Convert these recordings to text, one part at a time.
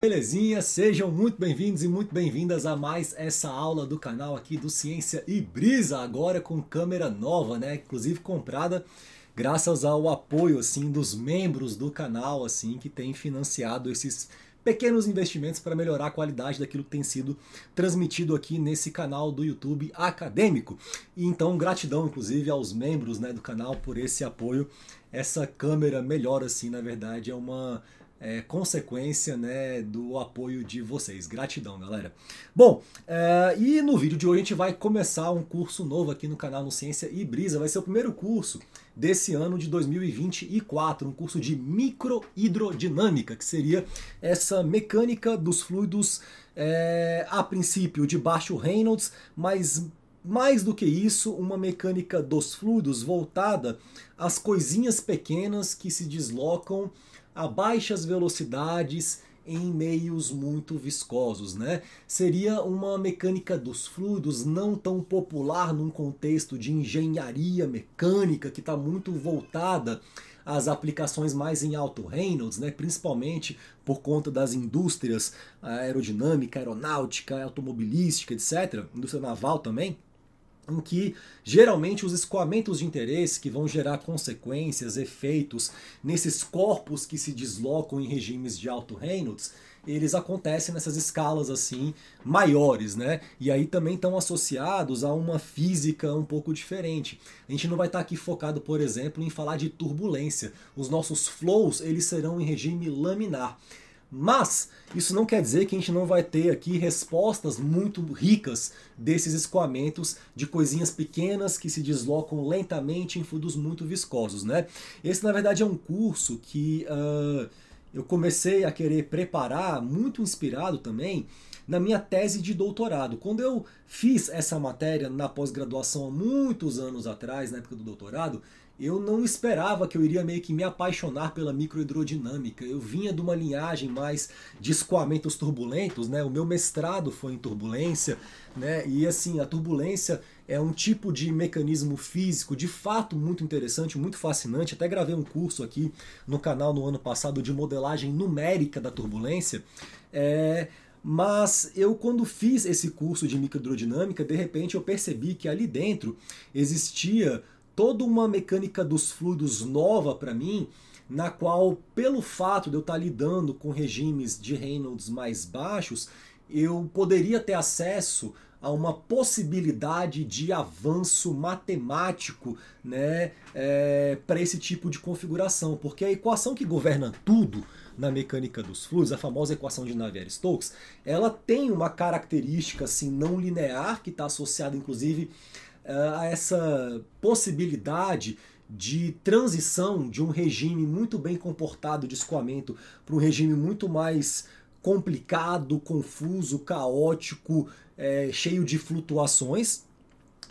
Belezinha? Sejam muito bem-vindos e muito bem-vindas a mais essa aula do canal aqui do Ciência e Brisa, agora com câmera nova, né? Inclusive comprada graças ao apoio assim dos membros do canal assim que tem financiado esses pequenos investimentos para melhorar a qualidade daquilo que tem sido transmitido aqui nesse canal do YouTube acadêmico. E então, gratidão inclusive aos membros né, do canal por esse apoio. Essa câmera melhor assim, na verdade, é uma é, consequência né, do apoio de vocês. Gratidão, galera. Bom, é, e no vídeo de hoje a gente vai começar um curso novo aqui no canal No Ciência e Brisa. Vai ser o primeiro curso desse ano de 2024, um curso de microhidrodinâmica, que seria essa mecânica dos fluidos é, a princípio de baixo Reynolds, mas mais do que isso, uma mecânica dos fluidos voltada às coisinhas pequenas que se deslocam a baixas velocidades em meios muito viscosos, né? Seria uma mecânica dos fluidos não tão popular num contexto de engenharia mecânica que está muito voltada às aplicações mais em alto Reynolds, né? Principalmente por conta das indústrias aerodinâmica, aeronáutica, automobilística, etc. Indústria naval também em que geralmente os escoamentos de interesse que vão gerar consequências, efeitos nesses corpos que se deslocam em regimes de alto Reynolds, eles acontecem nessas escalas assim maiores, né? E aí também estão associados a uma física um pouco diferente. A gente não vai estar tá aqui focado, por exemplo, em falar de turbulência. Os nossos flows, eles serão em regime laminar. Mas isso não quer dizer que a gente não vai ter aqui respostas muito ricas desses escoamentos de coisinhas pequenas que se deslocam lentamente em fluidos muito viscosos, né? Esse na verdade é um curso que uh, eu comecei a querer preparar, muito inspirado também na minha tese de doutorado. Quando eu fiz essa matéria na pós-graduação há muitos anos atrás, na época do doutorado, eu não esperava que eu iria meio que me apaixonar pela microhidrodinâmica. Eu vinha de uma linhagem mais de escoamentos turbulentos, né? O meu mestrado foi em turbulência, né? E assim, a turbulência é um tipo de mecanismo físico de fato muito interessante, muito fascinante. Até gravei um curso aqui no canal no ano passado de modelagem numérica da turbulência. É... Mas eu, quando fiz esse curso de microhidrodinâmica, de repente eu percebi que ali dentro existia toda uma mecânica dos fluidos nova para mim, na qual, pelo fato de eu estar tá lidando com regimes de Reynolds mais baixos, eu poderia ter acesso a uma possibilidade de avanço matemático né, é, para esse tipo de configuração, porque a equação que governa tudo na mecânica dos fluidos, a famosa equação de Navier-Stokes, ela tem uma característica assim, não linear que está associada inclusive eh, a essa possibilidade de transição de um regime muito bem comportado de escoamento para um regime muito mais complicado, confuso, caótico, é, cheio de flutuações.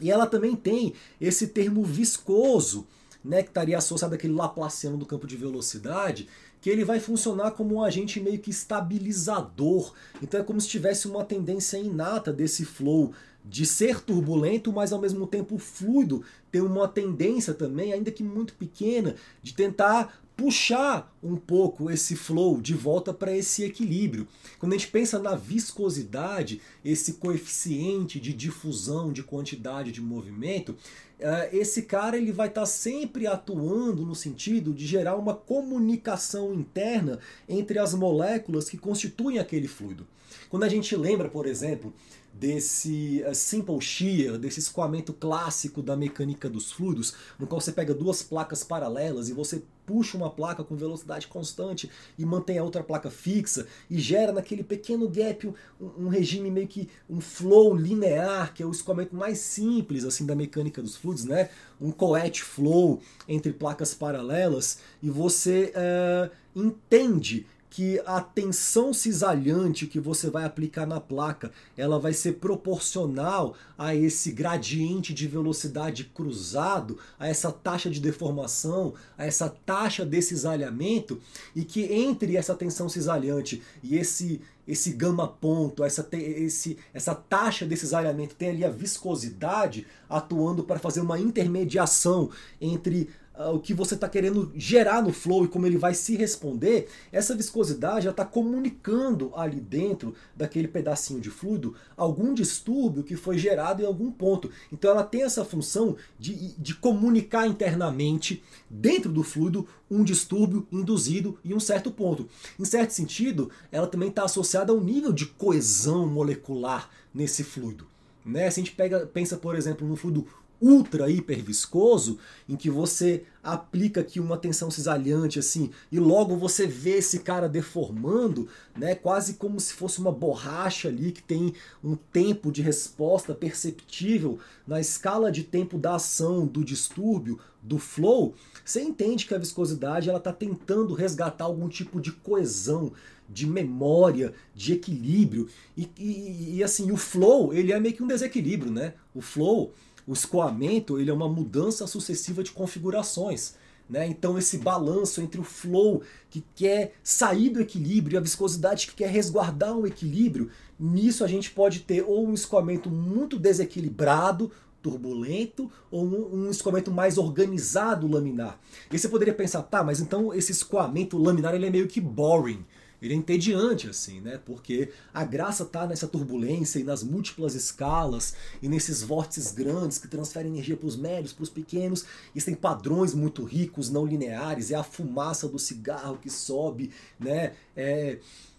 E ela também tem esse termo viscoso, né, que estaria associado àquele laplaciano do campo de velocidade, que ele vai funcionar como um agente meio que estabilizador. Então é como se tivesse uma tendência inata desse flow de ser turbulento, mas ao mesmo tempo fluido, tem uma tendência também, ainda que muito pequena, de tentar puxar um pouco esse flow de volta para esse equilíbrio. Quando a gente pensa na viscosidade, esse coeficiente de difusão de quantidade de movimento, é, esse cara ele vai estar tá sempre atuando no sentido de gerar uma comunicação interna entre as moléculas que constituem aquele fluido. Quando a gente lembra, por exemplo, desse eh, simple shear, desse escoamento clássico da mecânica dos fluidos, no qual você pega duas placas paralelas e você puxa uma placa com velocidade constante e mantém a outra placa fixa e gera naquele pequeno gap um, um, regime meio que um flow linear, que é o escoamento mais simples assim da mecânica dos fluidos, né? Um coet flow entre placas paralelas e você uh, entende que a tensão cisalhante que você vai aplicar na placa, ela vai ser proporcional a esse gradiente de velocidade cruzado, a essa taxa de deformação, a essa taxa de cisalhamento, e que entre essa tensão cisalhante e esse esse gama ponto, essa, esse, essa taxa de cisalhamento tem ali a viscosidade atuando para fazer uma intermediação entre ah, o que você está querendo gerar no flow e como ele vai se responder, essa viscosidade está comunicando ali dentro daquele pedacinho de fluido algum distúrbio que foi gerado em algum ponto. Então ela tem essa função de, de comunicar internamente dentro do fluido um distúrbio induzido em um certo ponto. Em certo sentido, ela também está associada ao nível de coesão molecular nesse fluido. Né? Se a gente pega, pensa, por exemplo, no fluido ultra hiper viscoso, em que você aplica aqui uma tensão cisalhante assim, e logo você vê esse cara deformando, né, quase como se fosse uma borracha ali que tem um tempo de resposta perceptível na escala de tempo da ação do distúrbio, do flow, você entende que a viscosidade ela está tentando resgatar algum tipo de coesão, de memória, de equilíbrio. E, e, e assim, o flow ele é meio que um desequilíbrio, né? O flow o escoamento ele é uma mudança sucessiva de configurações. Né? Então, esse balanço entre o flow que quer sair do equilíbrio e a viscosidade que quer resguardar o equilíbrio, nisso a gente pode ter ou um escoamento muito desequilibrado, turbulento, ou um, um escoamento mais organizado laminar. E você poderia pensar, tá, mas então esse escoamento laminar ele é meio que boring ele é entediante, assim, né? Porque a graça tá nessa turbulência e nas múltiplas escalas e nesses vórtices grandes que transferem energia para os médios, para os pequenos. E tem padrões muito ricos, não lineares. É a fumaça do cigarro que sobe, né? É,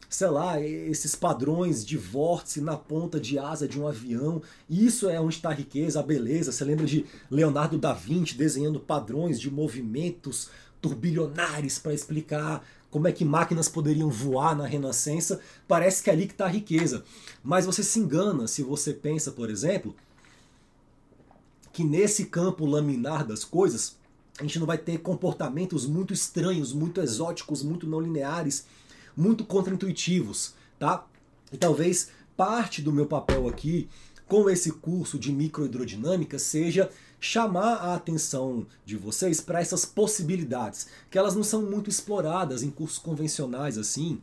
sei lá, é esses padrões de vórtice na ponta de asa de um avião. Isso é onde está a riqueza, a beleza. Você lembra de Leonardo da Vinci desenhando padrões de movimentos turbilionares para explicar como é que máquinas poderiam voar na Renascença, parece que é ali que está a riqueza. Mas você se engana se você pensa, por exemplo, que nesse campo laminar das coisas, a gente não vai ter comportamentos muito estranhos, muito exóticos, muito não lineares, muito contraintuitivos, tá? E talvez parte do meu papel aqui com esse curso de microhidrodinâmica seja chamar a atenção de vocês para essas possibilidades, que elas não são muito exploradas em cursos convencionais assim,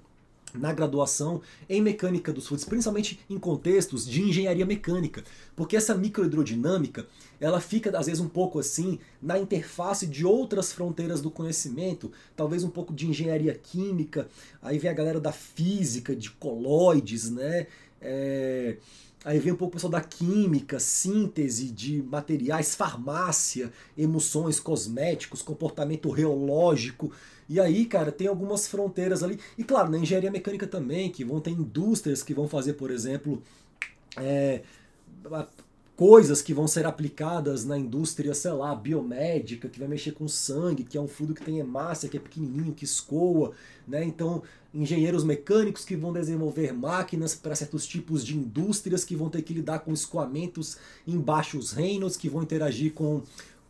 na graduação em mecânica dos fluidos, principalmente em contextos de engenharia mecânica, porque essa microhidrodinâmica, ela fica às vezes um pouco assim na interface de outras fronteiras do conhecimento, talvez um pouco de engenharia química, aí vem a galera da física, de coloides, né? É, Aí vem um pouco o pessoal da química, síntese de materiais, farmácia, emoções, cosméticos, comportamento reológico. E aí, cara, tem algumas fronteiras ali. E claro, na engenharia mecânica também, que vão ter indústrias que vão fazer, por exemplo, é, coisas que vão ser aplicadas na indústria, sei lá, biomédica, que vai mexer com sangue, que é um fluido que tem hemácia, que é pequenininho, que escoa, né? Então, engenheiros mecânicos que vão desenvolver máquinas para certos tipos de indústrias que vão ter que lidar com escoamentos em baixos reinos, que vão interagir com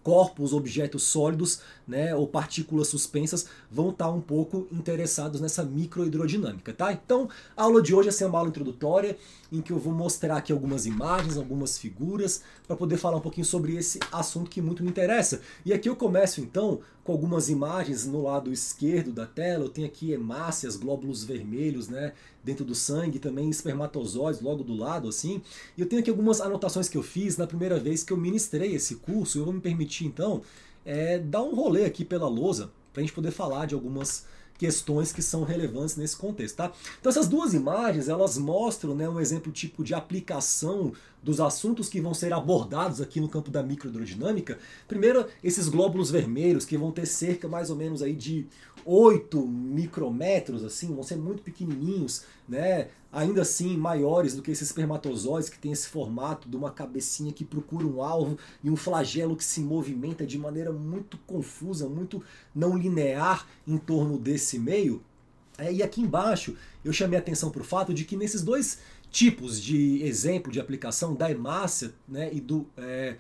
corpos, objetos sólidos, né, ou partículas suspensas, vão estar tá um pouco interessados nessa microhidrodinâmica, tá? Então, a aula de hoje é ser uma aula introdutória, em que eu vou mostrar aqui algumas imagens, algumas figuras, para poder falar um pouquinho sobre esse assunto que muito me interessa. E aqui eu começo, então, com algumas imagens no lado esquerdo da tela. Eu tenho aqui hemácias, glóbulos vermelhos, né, dentro do sangue, também espermatozoides logo do lado, assim. E eu tenho aqui algumas anotações que eu fiz na primeira vez que eu ministrei esse curso. Eu vou me permitir, então, é, dar um rolê aqui pela lousa para a gente poder falar de algumas questões que são relevantes nesse contexto, tá? Então essas duas imagens, elas mostram, né, um exemplo tipo de aplicação dos assuntos que vão ser abordados aqui no campo da microhidrodinâmica. Primeiro, esses glóbulos vermelhos que vão ter cerca mais ou menos aí de 8 micrometros, assim, vão ser muito pequenininhos, né? Ainda assim, maiores do que esses espermatozoides que tem esse formato de uma cabecinha que procura um alvo e um flagelo que se movimenta de maneira muito confusa, muito não linear em torno desse meio. É, e aqui embaixo eu chamei atenção para o fato de que nesses dois tipos de exemplo de aplicação da hemácia né, e do, é,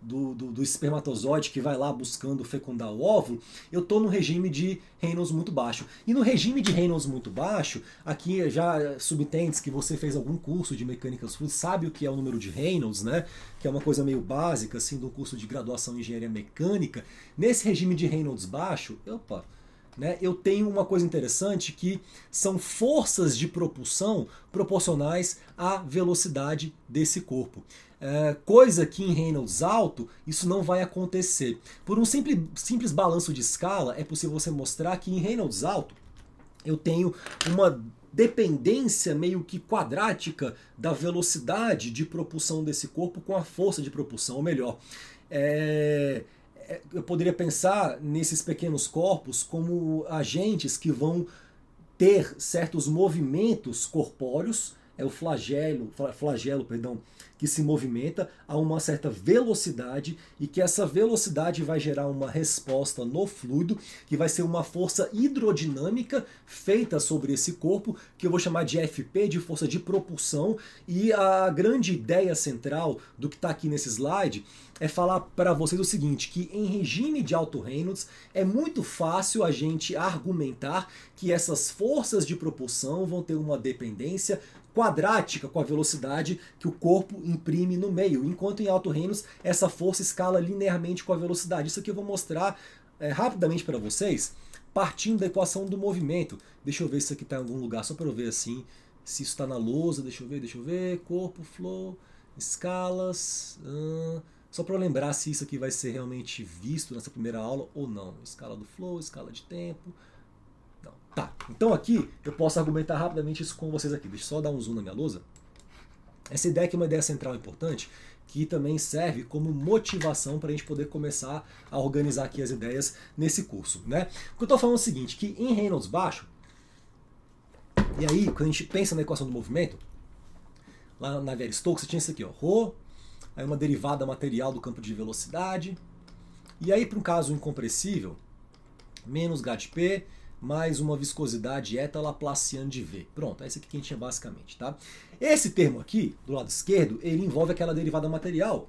do, do, do, espermatozoide que vai lá buscando fecundar o óvulo, eu estou no regime de Reynolds muito baixo. E no regime de Reynolds muito baixo, aqui já subtentes que você fez algum curso de mecânica fluida sabe o que é o número de Reynolds, né? Que é uma coisa meio básica, assim, do curso de graduação em engenharia mecânica. Nesse regime de Reynolds baixo, opa, né, eu tenho uma coisa interessante que são forças de propulsão proporcionais à velocidade desse corpo. É, coisa que em Reynolds alto isso não vai acontecer. Por um simples, simples balanço de escala, é possível você mostrar que em Reynolds alto eu tenho uma dependência meio que quadrática da velocidade de propulsão desse corpo com a força de propulsão, ou melhor, é, é, eu poderia pensar nesses pequenos corpos como agentes que vão ter certos movimentos corpóreos, é o flagelo, flagelo, perdão, que se movimenta a uma certa velocidade e que essa velocidade vai gerar uma resposta no fluido, que vai ser uma força hidrodinâmica feita sobre esse corpo, que eu vou chamar de FP, de força de propulsão. E a grande ideia central do que está aqui nesse slide é falar para vocês o seguinte, que em regime de alto Reynolds é muito fácil a gente argumentar que essas forças de propulsão vão ter uma dependência quadrática com a velocidade que o corpo imprime no meio, enquanto em alto reinos essa força escala linearmente com a velocidade. Isso aqui eu vou mostrar é, rapidamente para vocês, partindo da equação do movimento. Deixa eu ver se isso aqui está em algum lugar, só para eu ver assim, se isso está na lousa, deixa eu ver, deixa eu ver, corpo, flow, escalas... Hum, só para eu lembrar se isso aqui vai ser realmente visto nessa primeira aula ou não. Escala do flow, escala de tempo, Tá, então aqui eu posso argumentar rapidamente isso com vocês aqui. Deixa eu só dar um zoom na minha lousa. Essa ideia aqui é uma ideia central importante que também serve como motivação para a gente poder começar a organizar aqui as ideias nesse curso, né? O que eu estou falando é o seguinte, que em Reynolds baixo, e aí quando a gente pensa na equação do movimento, lá na velha stokes você tinha isso aqui, ó, ρ, aí uma derivada material do campo de velocidade, e aí para um caso incompressível, menos h de p, mais uma viscosidade eta-laplaciana de V. Pronto, é isso aqui que a gente tinha basicamente, tá? Esse termo aqui, do lado esquerdo, ele envolve aquela derivada material,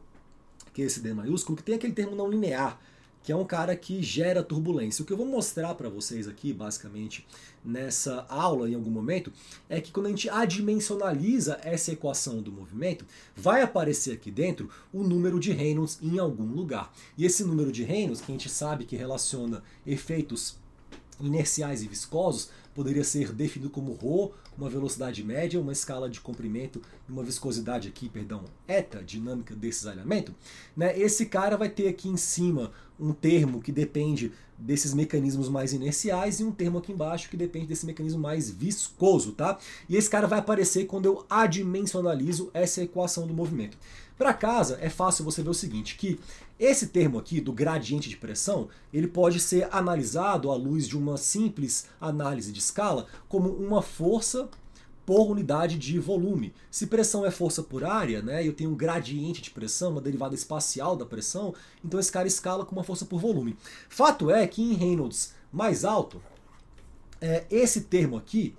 que é esse D maiúsculo, que tem aquele termo não linear, que é um cara que gera turbulência. O que eu vou mostrar para vocês aqui, basicamente, nessa aula, em algum momento, é que quando a gente adimensionaliza essa equação do movimento, vai aparecer aqui dentro o número de Reynolds em algum lugar. E esse número de Reynolds, que a gente sabe que relaciona efeitos inerciais e viscosos poderia ser definido como ρ, uma velocidade média, uma escala de comprimento e uma viscosidade aqui, perdão, eta, dinâmica desse alhamento, né? Esse cara vai ter aqui em cima um termo que depende desses mecanismos mais inerciais e um termo aqui embaixo que depende desse mecanismo mais viscoso, tá? E esse cara vai aparecer quando eu adimensionalizo essa equação do movimento. Para casa, é fácil você ver o seguinte, que esse termo aqui do gradiente de pressão, ele pode ser analisado à luz de uma simples análise de escala como uma força por unidade de volume. Se pressão é força por área, né, eu tenho um gradiente de pressão, uma derivada espacial da pressão, então esse cara escala com uma força por volume. Fato é que em Reynolds mais alto, é, esse termo aqui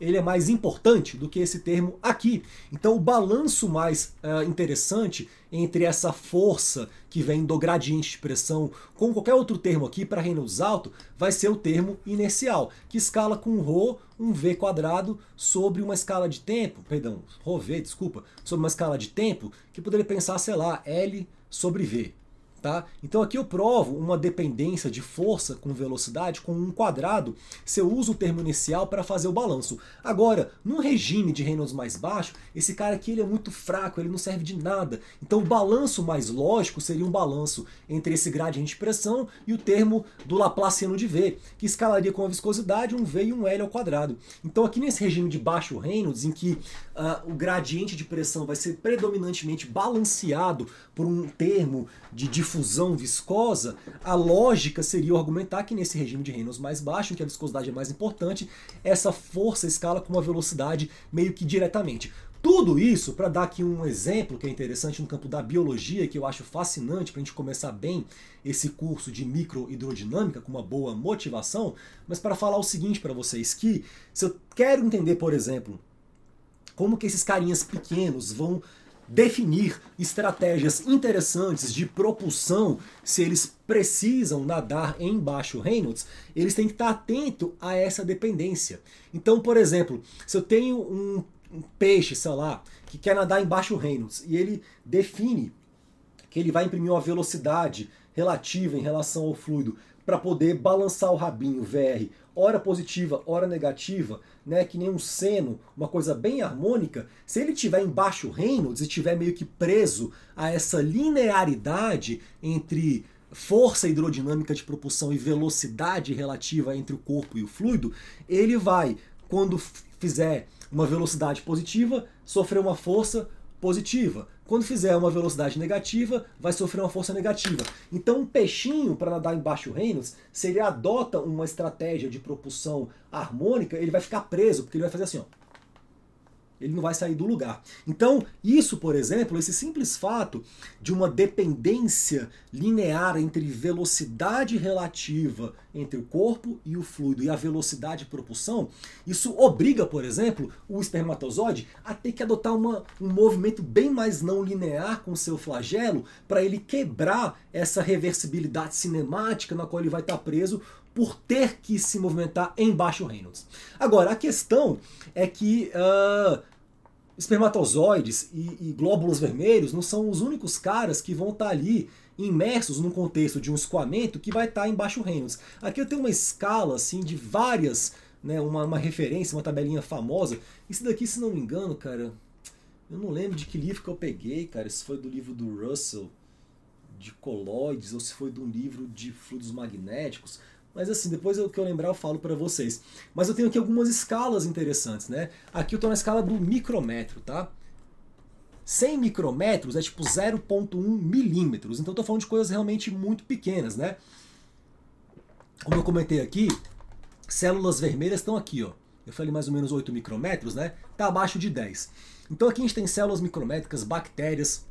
ele é mais importante do que esse termo aqui. Então, o balanço mais uh, interessante entre essa força que vem do gradiente de pressão com qualquer outro termo aqui para Reynolds alto vai ser o termo inercial, que escala com ρ, um v quadrado sobre uma escala de tempo, perdão, ρv, desculpa, sobre uma escala de tempo que poderia pensar, sei lá, L sobre V. Tá? Então aqui eu provo uma dependência de força com velocidade com um quadrado se eu uso o termo inicial para fazer o balanço. Agora, num regime de Reynolds mais baixo, esse cara aqui ele é muito fraco, ele não serve de nada. Então o balanço mais lógico seria um balanço entre esse gradiente de pressão e o termo do Laplaciano de V, que escalaria com a viscosidade um V e um L ao quadrado. Então aqui nesse regime de baixo Reynolds, em que uh, o gradiente de pressão vai ser predominantemente balanceado por um termo de difusão viscosa, a lógica seria argumentar que nesse regime de Reynolds mais baixo, em que a viscosidade é mais importante, essa força escala com uma velocidade meio que diretamente. Tudo isso para dar aqui um exemplo que é interessante no campo da biologia, que eu acho fascinante para a gente começar bem esse curso de microhidrodinâmica com uma boa motivação, mas para falar o seguinte para vocês que se eu quero entender, por exemplo, como que esses carinhas pequenos vão definir estratégias interessantes de propulsão, se eles precisam nadar em baixo Reynolds, eles têm que estar atento a essa dependência. Então, por exemplo, se eu tenho um, peixe, sei lá, que quer nadar em baixo Reynolds e ele define que ele vai imprimir uma velocidade relativa em relação ao fluido para poder balançar o rabinho, VR, hora positiva, hora negativa, né, que nem um seno, uma coisa bem harmônica, se ele tiver em baixo Reynolds e tiver meio que preso a essa linearidade entre força hidrodinâmica de propulsão e velocidade relativa entre o corpo e o fluido, ele vai, quando fizer uma velocidade positiva, sofrer uma força positiva. Quando fizer uma velocidade negativa, vai sofrer uma força negativa. Então, um peixinho para nadar em baixo Reynolds, se ele adota uma estratégia de propulsão harmônica, ele vai ficar preso, porque ele vai fazer assim, ó ele não vai sair do lugar. Então, isso, por exemplo, esse simples fato de uma dependência linear entre velocidade relativa entre o corpo e o fluido e a velocidade de propulsão, isso obriga, por exemplo, o espermatozoide a ter que adotar uma, um movimento bem mais não linear com o seu flagelo para ele quebrar essa reversibilidade cinemática na qual ele vai estar tá preso por ter que se movimentar em baixo Reynolds. Agora, a questão é que uh, espermatozoides e, e, glóbulos vermelhos não são os únicos caras que vão estar tá ali imersos num contexto de um escoamento que vai estar tá em baixo Reynolds. Aqui eu tenho uma escala assim de várias, né, uma, uma referência, uma tabelinha famosa. Isso daqui, se não me engano, cara, eu não lembro de que livro que eu peguei, cara. se foi do livro do Russell de coloides ou se foi de um livro de fluidos magnéticos, mas assim, depois eu, que eu lembrar eu falo para vocês. Mas eu tenho aqui algumas escalas interessantes, né? Aqui eu estou na escala do micrometro, tá? 100 micrômetros é tipo 0.1 milímetros, então eu tô falando de coisas realmente muito pequenas, né? Como eu comentei aqui, células vermelhas estão aqui, ó. Eu falei mais ou menos 8 micrômetros, né? Tá abaixo de 10. Então aqui a gente tem células micrométricas, bactérias,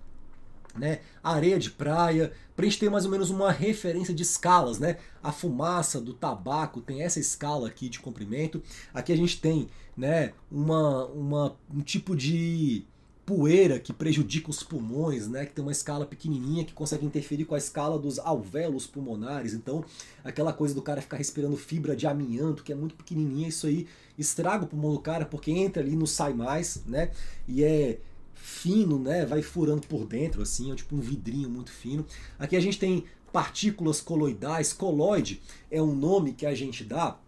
né? areia de praia, para a gente ter mais ou menos uma referência de escalas, né? A fumaça do tabaco tem essa escala aqui de comprimento. Aqui a gente tem, né, uma, uma um tipo de poeira que prejudica os pulmões, né, que tem uma escala pequenininha que consegue interferir com a escala dos alvéolos pulmonares. Então, aquela coisa do cara ficar respirando fibra de amianto, que é muito pequenininha, isso aí estraga o pulmão do cara porque entra ali e não sai mais, né? E é fino, né? Vai furando por dentro, assim, é tipo um vidrinho muito fino. Aqui a gente tem partículas coloidais. Coloide é um nome que a gente dá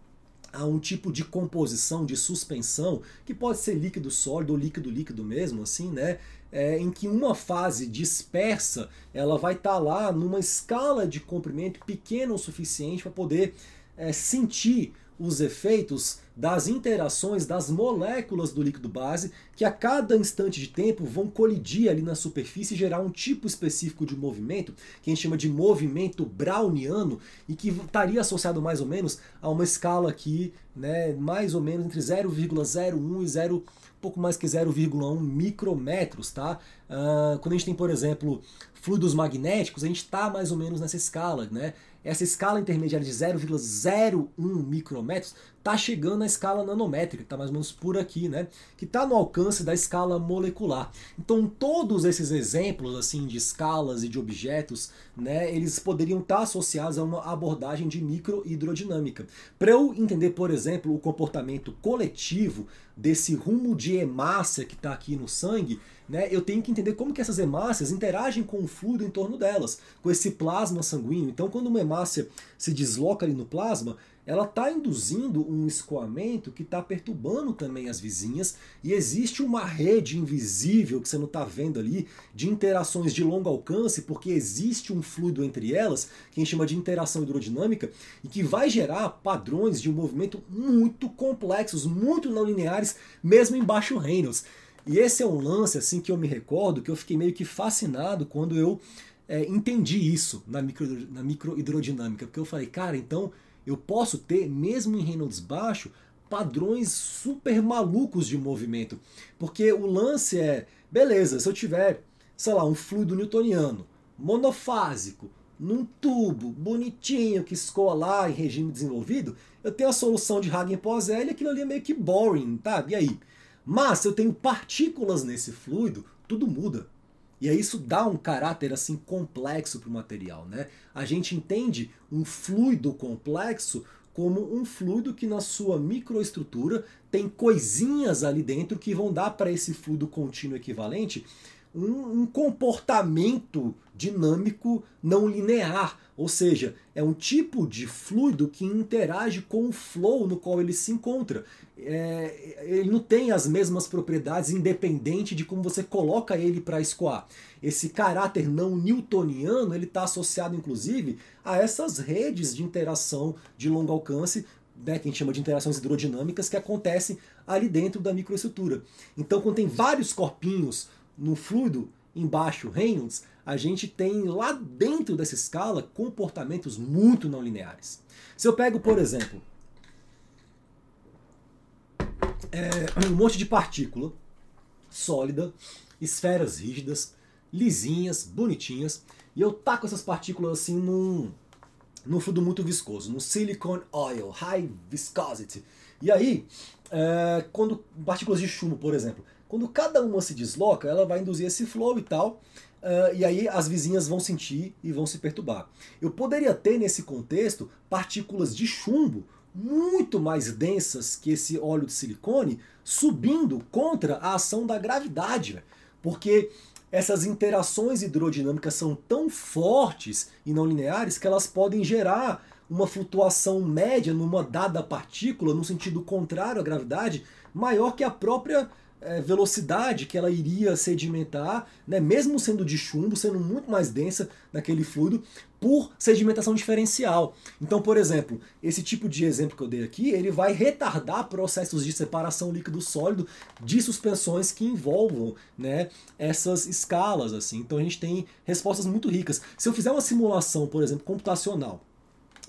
a um tipo de composição de suspensão que pode ser líquido sólido ou líquido líquido mesmo, assim, né? É, em que uma fase dispersa ela vai estar tá lá numa escala de comprimento pequena o suficiente para poder é, sentir os efeitos das interações das moléculas do líquido base que a cada instante de tempo vão colidir ali na superfície e gerar um tipo específico de movimento que a gente chama de movimento browniano e que estaria associado mais ou menos a uma escala aqui, né, mais ou menos entre 0,01 e 0 pouco mais que 0,1 micrometros, tá? Uh, quando a gente tem, por exemplo, fluidos magnéticos, a gente está mais ou menos nessa escala, né? Essa escala intermediária de 0,01 micrômetros está chegando na escala nanométrica, está mais ou menos por aqui, né? Que está no alcance da escala molecular. Então, todos esses exemplos assim de escalas e de objetos, né, eles poderiam estar tá associados a uma abordagem de microhidrodinâmica. Para eu entender, por exemplo, o comportamento coletivo desse rumo de hemácia que está aqui no sangue, né, eu tenho que entender como que essas hemácias interagem com o fluido em torno delas, com esse plasma sanguíneo. Então, quando uma hemácia se desloca ali no plasma, ela está induzindo um escoamento que está perturbando também as vizinhas e existe uma rede invisível que você não está vendo ali de interações de longo alcance porque existe um fluido entre elas que a gente chama de interação hidrodinâmica e que vai gerar padrões de movimento muito complexos, muito não lineares, mesmo em baixo Reynolds. E esse é um lance assim que eu me recordo, que eu fiquei meio que fascinado quando eu é, entendi isso na, micro, na hidrodinâmica porque eu falei, cara, então eu posso ter, mesmo em Reynolds baixo, padrões super malucos de movimento. Porque o lance é, beleza, se eu tiver, sei lá, um fluido newtoniano, monofásico, num tubo bonitinho que escoa lá em regime desenvolvido, eu tenho a solução de hagen e aquilo ali é meio que boring, tá? E aí? Mas se eu tenho partículas nesse fluido, tudo muda. E aí isso dá um caráter assim complexo para o material, né? A gente entende um fluido complexo como um fluido que na sua microestrutura tem coisinhas ali dentro que vão dar para esse fluido contínuo equivalente um, um comportamento dinâmico não linear, ou seja, é um tipo de fluido que interage com o flow no qual ele se encontra. É, ele não tem as mesmas propriedades, independente de como você coloca ele para escoar. Esse caráter não newtoniano ele está associado, inclusive, a essas redes de interação de longo alcance, né, que a gente chama de interações hidrodinâmicas, que acontecem ali dentro da microestrutura. Então, quando tem vários corpinhos no fluido, embaixo Reynolds, a gente tem lá dentro dessa escala comportamentos muito não lineares. Se eu pego, por exemplo, é, um monte de partícula sólida, esferas rígidas, lisinhas, bonitinhas, e eu taco essas partículas assim num, num fluido muito viscoso, no silicon oil, high viscosity. E aí, é, quando partículas de chumbo, por exemplo, quando cada uma se desloca, ela vai induzir esse flow e tal, uh, e aí as vizinhas vão sentir e vão se perturbar. Eu poderia ter nesse contexto partículas de chumbo muito mais densas que esse óleo de silicone subindo contra a ação da gravidade, porque essas interações hidrodinâmicas são tão fortes e não lineares que elas podem gerar uma flutuação média numa dada partícula, no sentido contrário à gravidade, maior que a própria é, velocidade que ela iria sedimentar, né, mesmo sendo de chumbo, sendo muito mais densa naquele fluido, por sedimentação diferencial. Então, por exemplo, esse tipo de exemplo que eu dei aqui, ele vai retardar processos de separação líquido-sólido de suspensões que envolvam né, essas escalas. assim. Então a gente tem respostas muito ricas. Se eu fizer uma simulação, por exemplo, computacional,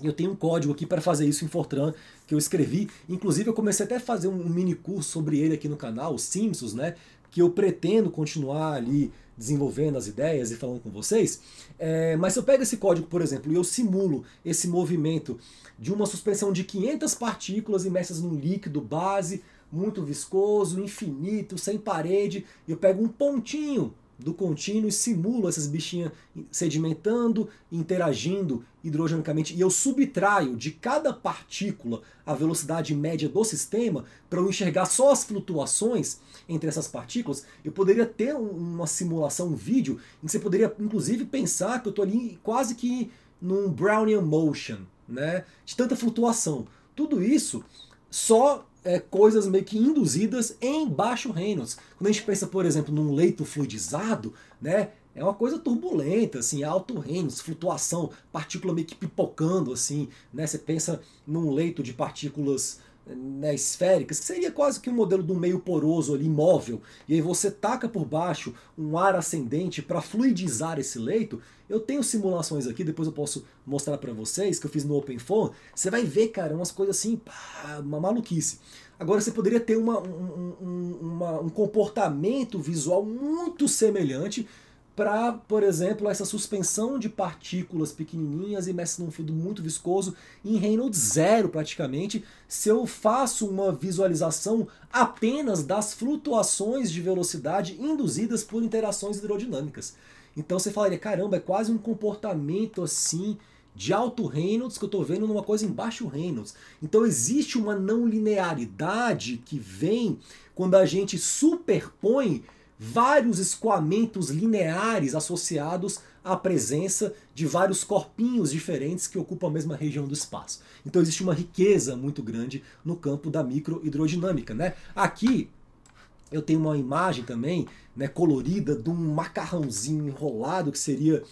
eu tenho um código aqui para fazer isso em Fortran que eu escrevi. Inclusive, eu comecei até a fazer um mini curso sobre ele aqui no canal, o Simpsons, né? Que eu pretendo continuar ali desenvolvendo as ideias e falando com vocês. É, mas se eu pego esse código, por exemplo, e eu simulo esse movimento de uma suspensão de 500 partículas imersas num líquido base muito viscoso, infinito, sem parede, e eu pego um pontinho do contínuo e simulo essas bichinhas sedimentando, interagindo hidrogenicamente e eu subtraio de cada partícula a velocidade média do sistema para eu enxergar só as flutuações entre essas partículas, eu poderia ter uma simulação, um vídeo, em que você poderia inclusive pensar que eu estou ali quase que num Brownian motion, né, de tanta flutuação. Tudo isso só é, coisas meio que induzidas em baixo Reynolds. Quando a gente pensa, por exemplo, num leito fluidizado, né? É uma coisa turbulenta, assim, alto Reynolds, flutuação, partícula meio que pipocando, assim, né? Você pensa num leito de partículas né, esféricas, que seria quase que um modelo do meio poroso ali, imóvel, e aí você taca por baixo um ar ascendente para fluidizar esse leito, eu tenho simulações aqui, depois eu posso mostrar para vocês, que eu fiz no OpenFone, você vai ver, cara, umas coisas assim, pá, uma maluquice. Agora você poderia ter uma, um, um, uma, um comportamento visual muito semelhante para, por exemplo, essa suspensão de partículas pequenininhas imersas num fluido muito viscoso em Reynolds zero praticamente, se eu faço uma visualização apenas das flutuações de velocidade induzidas por interações hidrodinâmicas. Então você falaria, caramba, é quase um comportamento assim de alto Reynolds que eu estou vendo numa coisa em baixo Reynolds. Então existe uma não linearidade que vem quando a gente superpõe vários escoamentos lineares associados à presença de vários corpinhos diferentes que ocupam a mesma região do espaço. Então existe uma riqueza muito grande no campo da microhidrodinâmica. Né? Aqui eu tenho uma imagem também né, colorida de um macarrãozinho enrolado que seria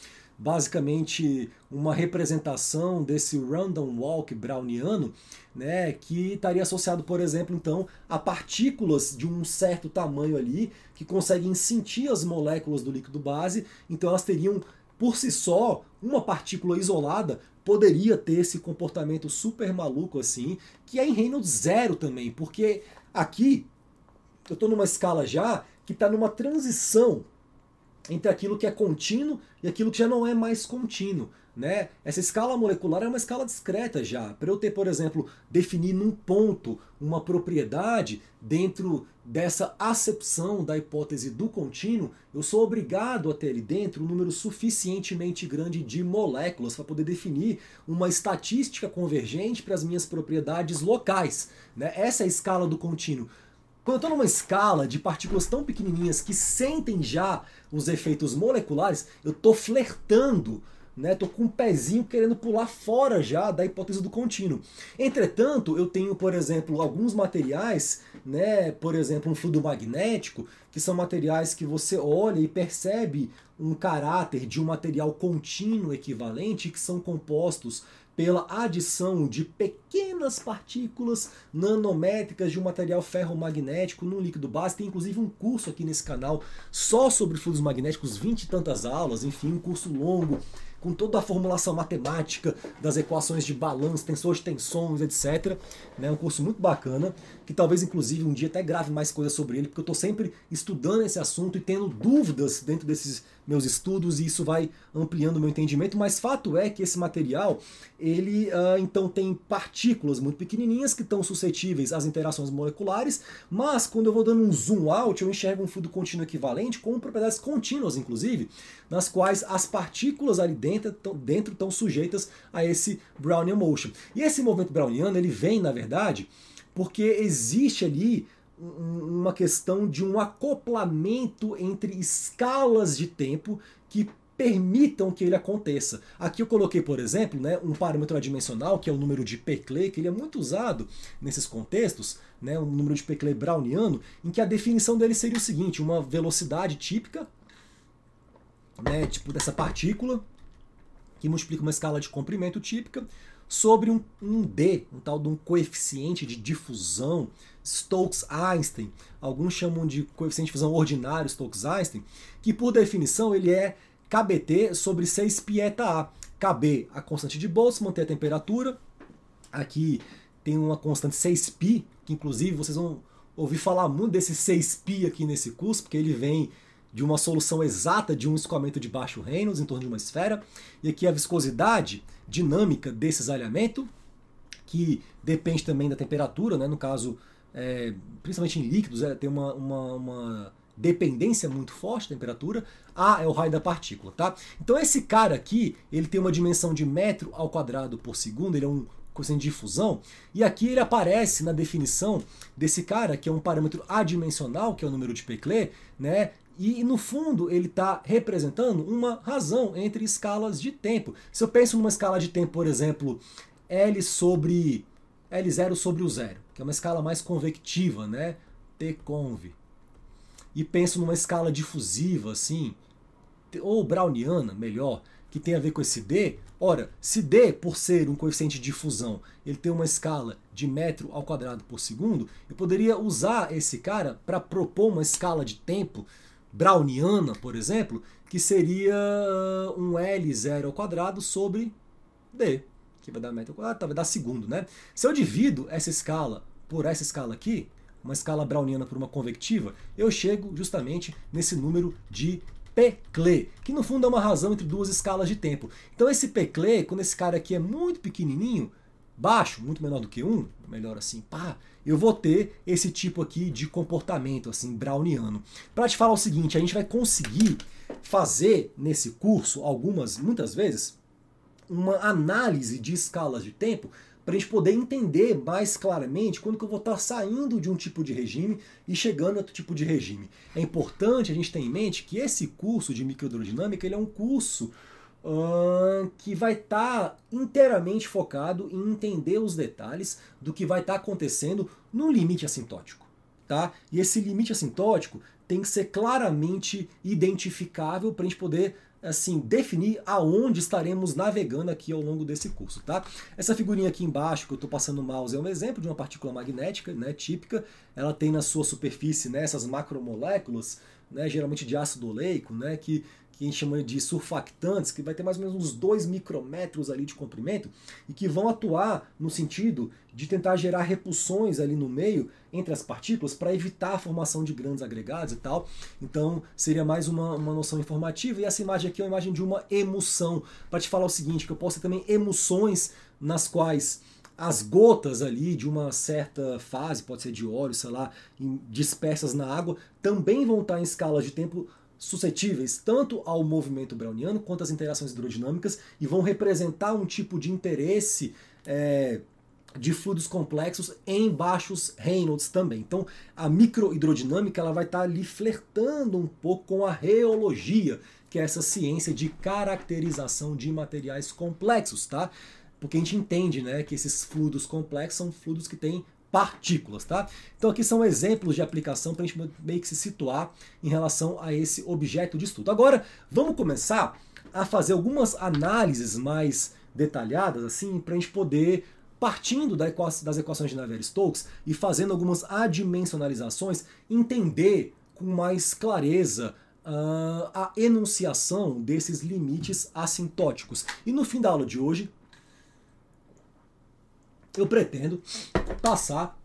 basicamente uma representação desse random walk browniano, né, que estaria associado, por exemplo, então, a partículas de um certo tamanho ali que conseguem sentir as moléculas do líquido base, então elas teriam por si só, uma partícula isolada poderia ter esse comportamento super maluco assim, que é em reino zero também, porque aqui eu estou numa escala já que está numa transição entre aquilo que é contínuo e aquilo que já não é mais contínuo. Né? Essa escala molecular é uma escala discreta já. Para eu ter, por exemplo, definir num ponto uma propriedade dentro dessa acepção da hipótese do contínuo, eu sou obrigado a ter ali dentro um número suficientemente grande de moléculas para poder definir uma estatística convergente para as minhas propriedades locais. Né? Essa é a escala do contínuo. Quando eu estou numa escala de partículas tão pequenininhas que sentem já os efeitos moleculares, eu estou flertando, né? com um pezinho querendo pular fora já da hipótese do contínuo. Entretanto, eu tenho, por exemplo, alguns materiais, né? Por exemplo, um fluido magnético, que são materiais que você olha e percebe um caráter de um material contínuo equivalente que são compostos pela adição de pequenas partículas nanométricas de um material ferromagnético num líquido base. Tem inclusive um curso aqui nesse canal só sobre fluidos magnéticos, vinte e tantas aulas, enfim, um curso longo com toda a formulação matemática das equações de balanço, tensores, tensões, etc. né um curso muito bacana que talvez inclusive um dia até grave mais coisas sobre ele, porque eu estou sempre estudando esse assunto e tendo dúvidas dentro desses meus estudos e isso vai ampliando o meu entendimento, mas fato é que esse material, ele uh, então tem partículas muito pequenininhas que estão suscetíveis às interações moleculares, mas quando eu vou dando um zoom out, eu enxergo um fluido contínuo equivalente com propriedades contínuas, inclusive, nas quais as partículas ali dentro estão dentro sujeitas a esse Brownian motion. E esse movimento browniano, ele vem, na verdade, porque existe ali uma questão de um acoplamento entre escalas de tempo que permitam que ele aconteça. Aqui eu coloquei, por exemplo, né, um parâmetro adimensional, que é o número de Peclet, que ele é muito usado nesses contextos, né, um número de Peclet browniano, em que a definição dele seria o seguinte, uma velocidade típica, né, tipo dessa partícula, que multiplica uma escala de comprimento típica sobre um, um D, um tal de um coeficiente de difusão Stokes-Einstein. Alguns chamam de coeficiente de difusão ordinário Stokes-Einstein, que por definição ele é KBT sobre 6 pieta A. KB, a constante de Boltzmann, manter a temperatura. Aqui tem uma constante 6π, que inclusive vocês vão ouvir falar muito desse 6π aqui nesse curso, porque ele vem de uma solução exata de um escoamento de baixo Reynolds em torno de uma esfera, e aqui a viscosidade dinâmica desse esalhamento que depende também da temperatura, né? no caso, é, principalmente em líquidos, é, tem uma, uma, uma dependência muito forte da temperatura, A é o raio da partícula, tá? Então esse cara aqui, ele tem uma dimensão de metro ao quadrado por segundo, ele é um coeficiente de difusão, e aqui ele aparece na definição desse cara, que é um parâmetro adimensional, que é o número de Peclet, né, e, no fundo, ele está representando uma razão entre escalas de tempo. Se eu penso numa escala de tempo, por exemplo, L sobre L0 sobre o zero, que é uma escala mais convectiva, né? T-conv. E penso numa escala difusiva, assim, ou browniana, melhor, que tem a ver com esse D. Ora, se D, por ser um coeficiente de difusão, ele tem uma escala de metro ao quadrado por segundo, eu poderia usar esse cara para propor uma escala de tempo browniana, por exemplo, que seria ah, um L0 ao quadrado sobre D, que vai dar metro ao quadrado, tá, vai dar segundo, né? Se eu divido essa escala por essa escala aqui, uma escala browniana por uma convectiva, eu chego justamente nesse número de Peclé, que no fundo é uma razão entre duas escalas de tempo. Então esse Peclé, quando esse cara aqui é muito pequenininho, baixo, muito menor do que 1, melhor assim, pá, eu vou ter esse tipo aqui de comportamento, assim, browniano. Para te falar o seguinte, a gente vai conseguir fazer nesse curso, algumas, muitas vezes, uma análise de escalas de tempo para a gente poder entender mais claramente quando que eu vou estar tá saindo de um tipo de regime e chegando a outro tipo de regime. É importante a gente ter em mente que esse curso de microdinâmica ele é um curso que vai estar tá inteiramente focado em entender os detalhes do que vai estar tá acontecendo no limite assintótico. Tá? E esse limite assintótico tem que ser claramente identificável para a gente poder assim definir aonde estaremos navegando aqui ao longo desse curso, tá? Essa figurinha aqui embaixo que eu estou passando o mouse é um exemplo de uma partícula magnética, né, típica. Ela tem na sua superfície né, essas macromoléculas, né, geralmente de ácido oleico, né, que que a gente chama de surfactantes, que vai ter mais ou menos uns 2 micrômetros ali de comprimento e que vão atuar no sentido de tentar gerar repulsões ali no meio entre as partículas para evitar a formação de grandes agregados e tal. Então seria mais uma, uma noção informativa. E essa imagem aqui é uma imagem de uma emulsão, para te falar o seguinte, que eu posso ter também emulsões nas quais as gotas ali de uma certa fase, pode ser de óleo, sei lá, dispersas na água, também vão estar em escalas de tempo suscetíveis tanto ao movimento browniano quanto às interações hidrodinâmicas e vão representar um tipo de interesse é, de fluidos complexos em baixos Reynolds também. Então, a microhidrodinâmica ela vai estar tá ali flertando um pouco com a reologia, que é essa ciência de caracterização de materiais complexos, tá? Porque a gente entende, né, que esses fluidos complexos são fluidos que têm partículas, tá? Então aqui são exemplos de aplicação para a gente meio que se situar em relação a esse objeto de estudo. Agora, vamos começar a fazer algumas análises mais detalhadas, assim, para a gente poder partindo das equações de Navier-Stokes e fazendo algumas adimensionalizações, entender com mais clareza uh, a enunciação desses limites assintóticos. E no fim da aula de hoje, eu pretendo passar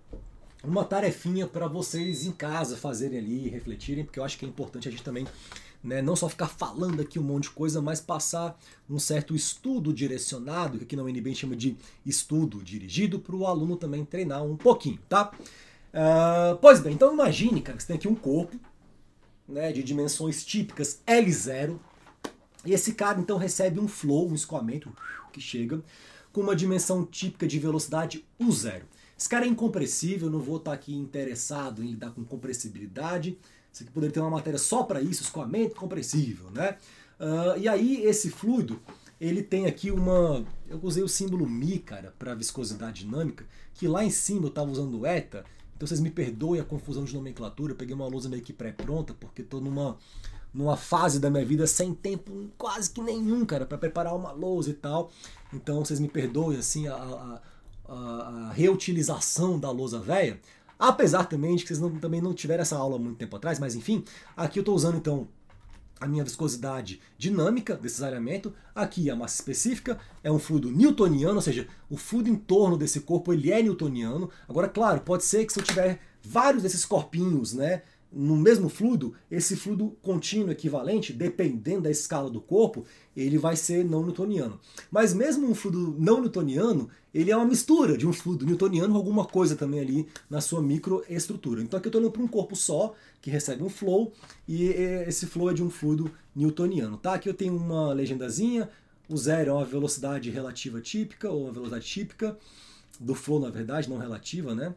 uma tarefinha para vocês em casa fazerem ali, refletirem, porque eu acho que é importante a gente também né, não só ficar falando aqui um monte de coisa, mas passar um certo estudo direcionado, que aqui na UNB chama de estudo dirigido, para o aluno também treinar um pouquinho, tá? Uh, pois bem, então imagine, cara, que você tem aqui um corpo né, de dimensões típicas L0, e esse cara então recebe um flow, um escoamento que chega com uma dimensão típica de velocidade U0. Esse cara é incompressível, não vou estar tá aqui interessado em lidar com compressibilidade. Isso aqui poderia ter uma matéria só para isso, escoamento compressível, né? Uh, e aí esse fluido, ele tem aqui uma... Eu usei o símbolo Mi, cara, para viscosidade dinâmica, que lá em cima eu estava usando eta, então vocês me perdoem a confusão de nomenclatura, eu peguei uma lousa meio que pré-pronta, porque estou numa numa fase da minha vida sem tempo quase que nenhum, cara, para preparar uma lousa e tal. Então vocês me perdoem assim a, a, a reutilização da lousa velha. Apesar também de que vocês não, também não tiveram essa aula muito tempo atrás, mas enfim, aqui eu estou usando então a minha viscosidade dinâmica desse alinhamento. Aqui a massa específica é um fluido newtoniano, ou seja, o fluido em torno desse corpo ele é newtoniano. Agora, claro, pode ser que se eu tiver vários desses corpinhos, né, no mesmo fluido, esse fluido contínuo equivalente, dependendo da escala do corpo, ele vai ser não newtoniano. Mas mesmo um fluido não newtoniano, ele é uma mistura de um fluido newtoniano com alguma coisa também ali na sua microestrutura. Então aqui eu estou olhando para um corpo só, que recebe um flow, e esse flow é de um fluido newtoniano. Tá? Aqui eu tenho uma legendazinha, o zero é uma velocidade relativa típica, ou uma velocidade típica do flow, na verdade, não relativa, né?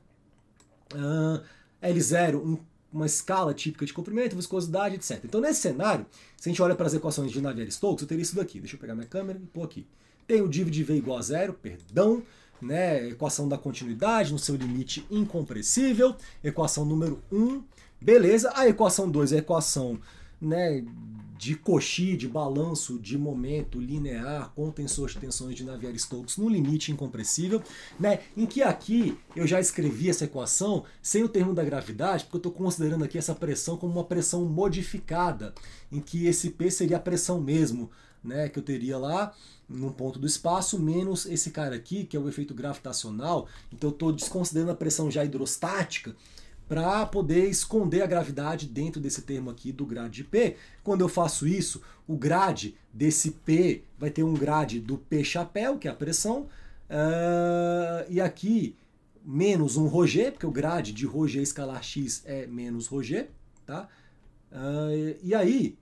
Uh, L0, um uma escala típica de comprimento, viscosidade, etc. Então, nesse cenário, se a gente olha para as equações de Navier-Stokes, eu teria isso daqui. Deixa eu pegar minha câmera e pôr aqui. Tem o div de V igual a zero, perdão, né? equação da continuidade no seu limite incompressível, equação número 1, um, beleza. A equação 2 é a equação né, de coxi, de balanço, de momento linear, com tensores de tensões de Navier-Stokes no limite incompressível, né? Em que aqui eu já escrevi essa equação sem o termo da gravidade, porque eu estou considerando aqui essa pressão como uma pressão modificada, em que esse P seria a pressão mesmo, né? Que eu teria lá num ponto do espaço, menos esse cara aqui, que é o efeito gravitacional. Então eu estou desconsiderando a pressão já hidrostática, para poder esconder a gravidade dentro desse termo aqui do grade de P. Quando eu faço isso, o grade desse P vai ter um grade do P chapéu, que é a pressão, uh, e aqui menos um Roger, porque o grade de Roger escalar X é menos Roger, tá? Uh, e aí,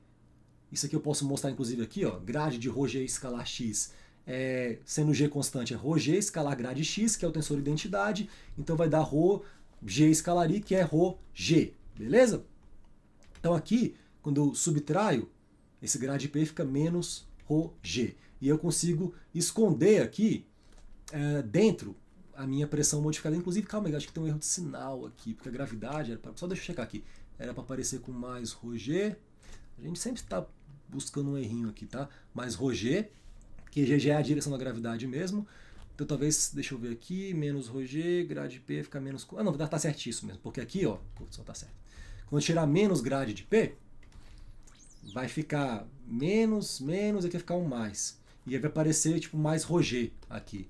isso aqui eu posso mostrar inclusive aqui, ó, grade de Roger escalar X é, sendo G constante é Roger escalar grade X, que é o tensor identidade, então vai dar Rho G escalari, que é rho G, beleza? Então aqui, quando eu subtraio, esse grade P fica menos rho G. E eu consigo esconder aqui, é, dentro, a minha pressão modificada. Inclusive, calma aí, acho que tem um erro de sinal aqui, porque a gravidade, era pra, só deixa eu checar aqui, era para aparecer com mais rho G. A gente sempre está buscando um errinho aqui, tá? Mais rho G, que G é a direção da gravidade mesmo. Então talvez, deixa eu ver aqui, menos Roger, grade P fica menos... Ah não, tá certíssimo mesmo, porque aqui, ó, só tá certo. Quando tirar menos grade de P, vai ficar menos, menos, aqui vai ficar um mais. E aí vai aparecer, tipo, mais Roger aqui.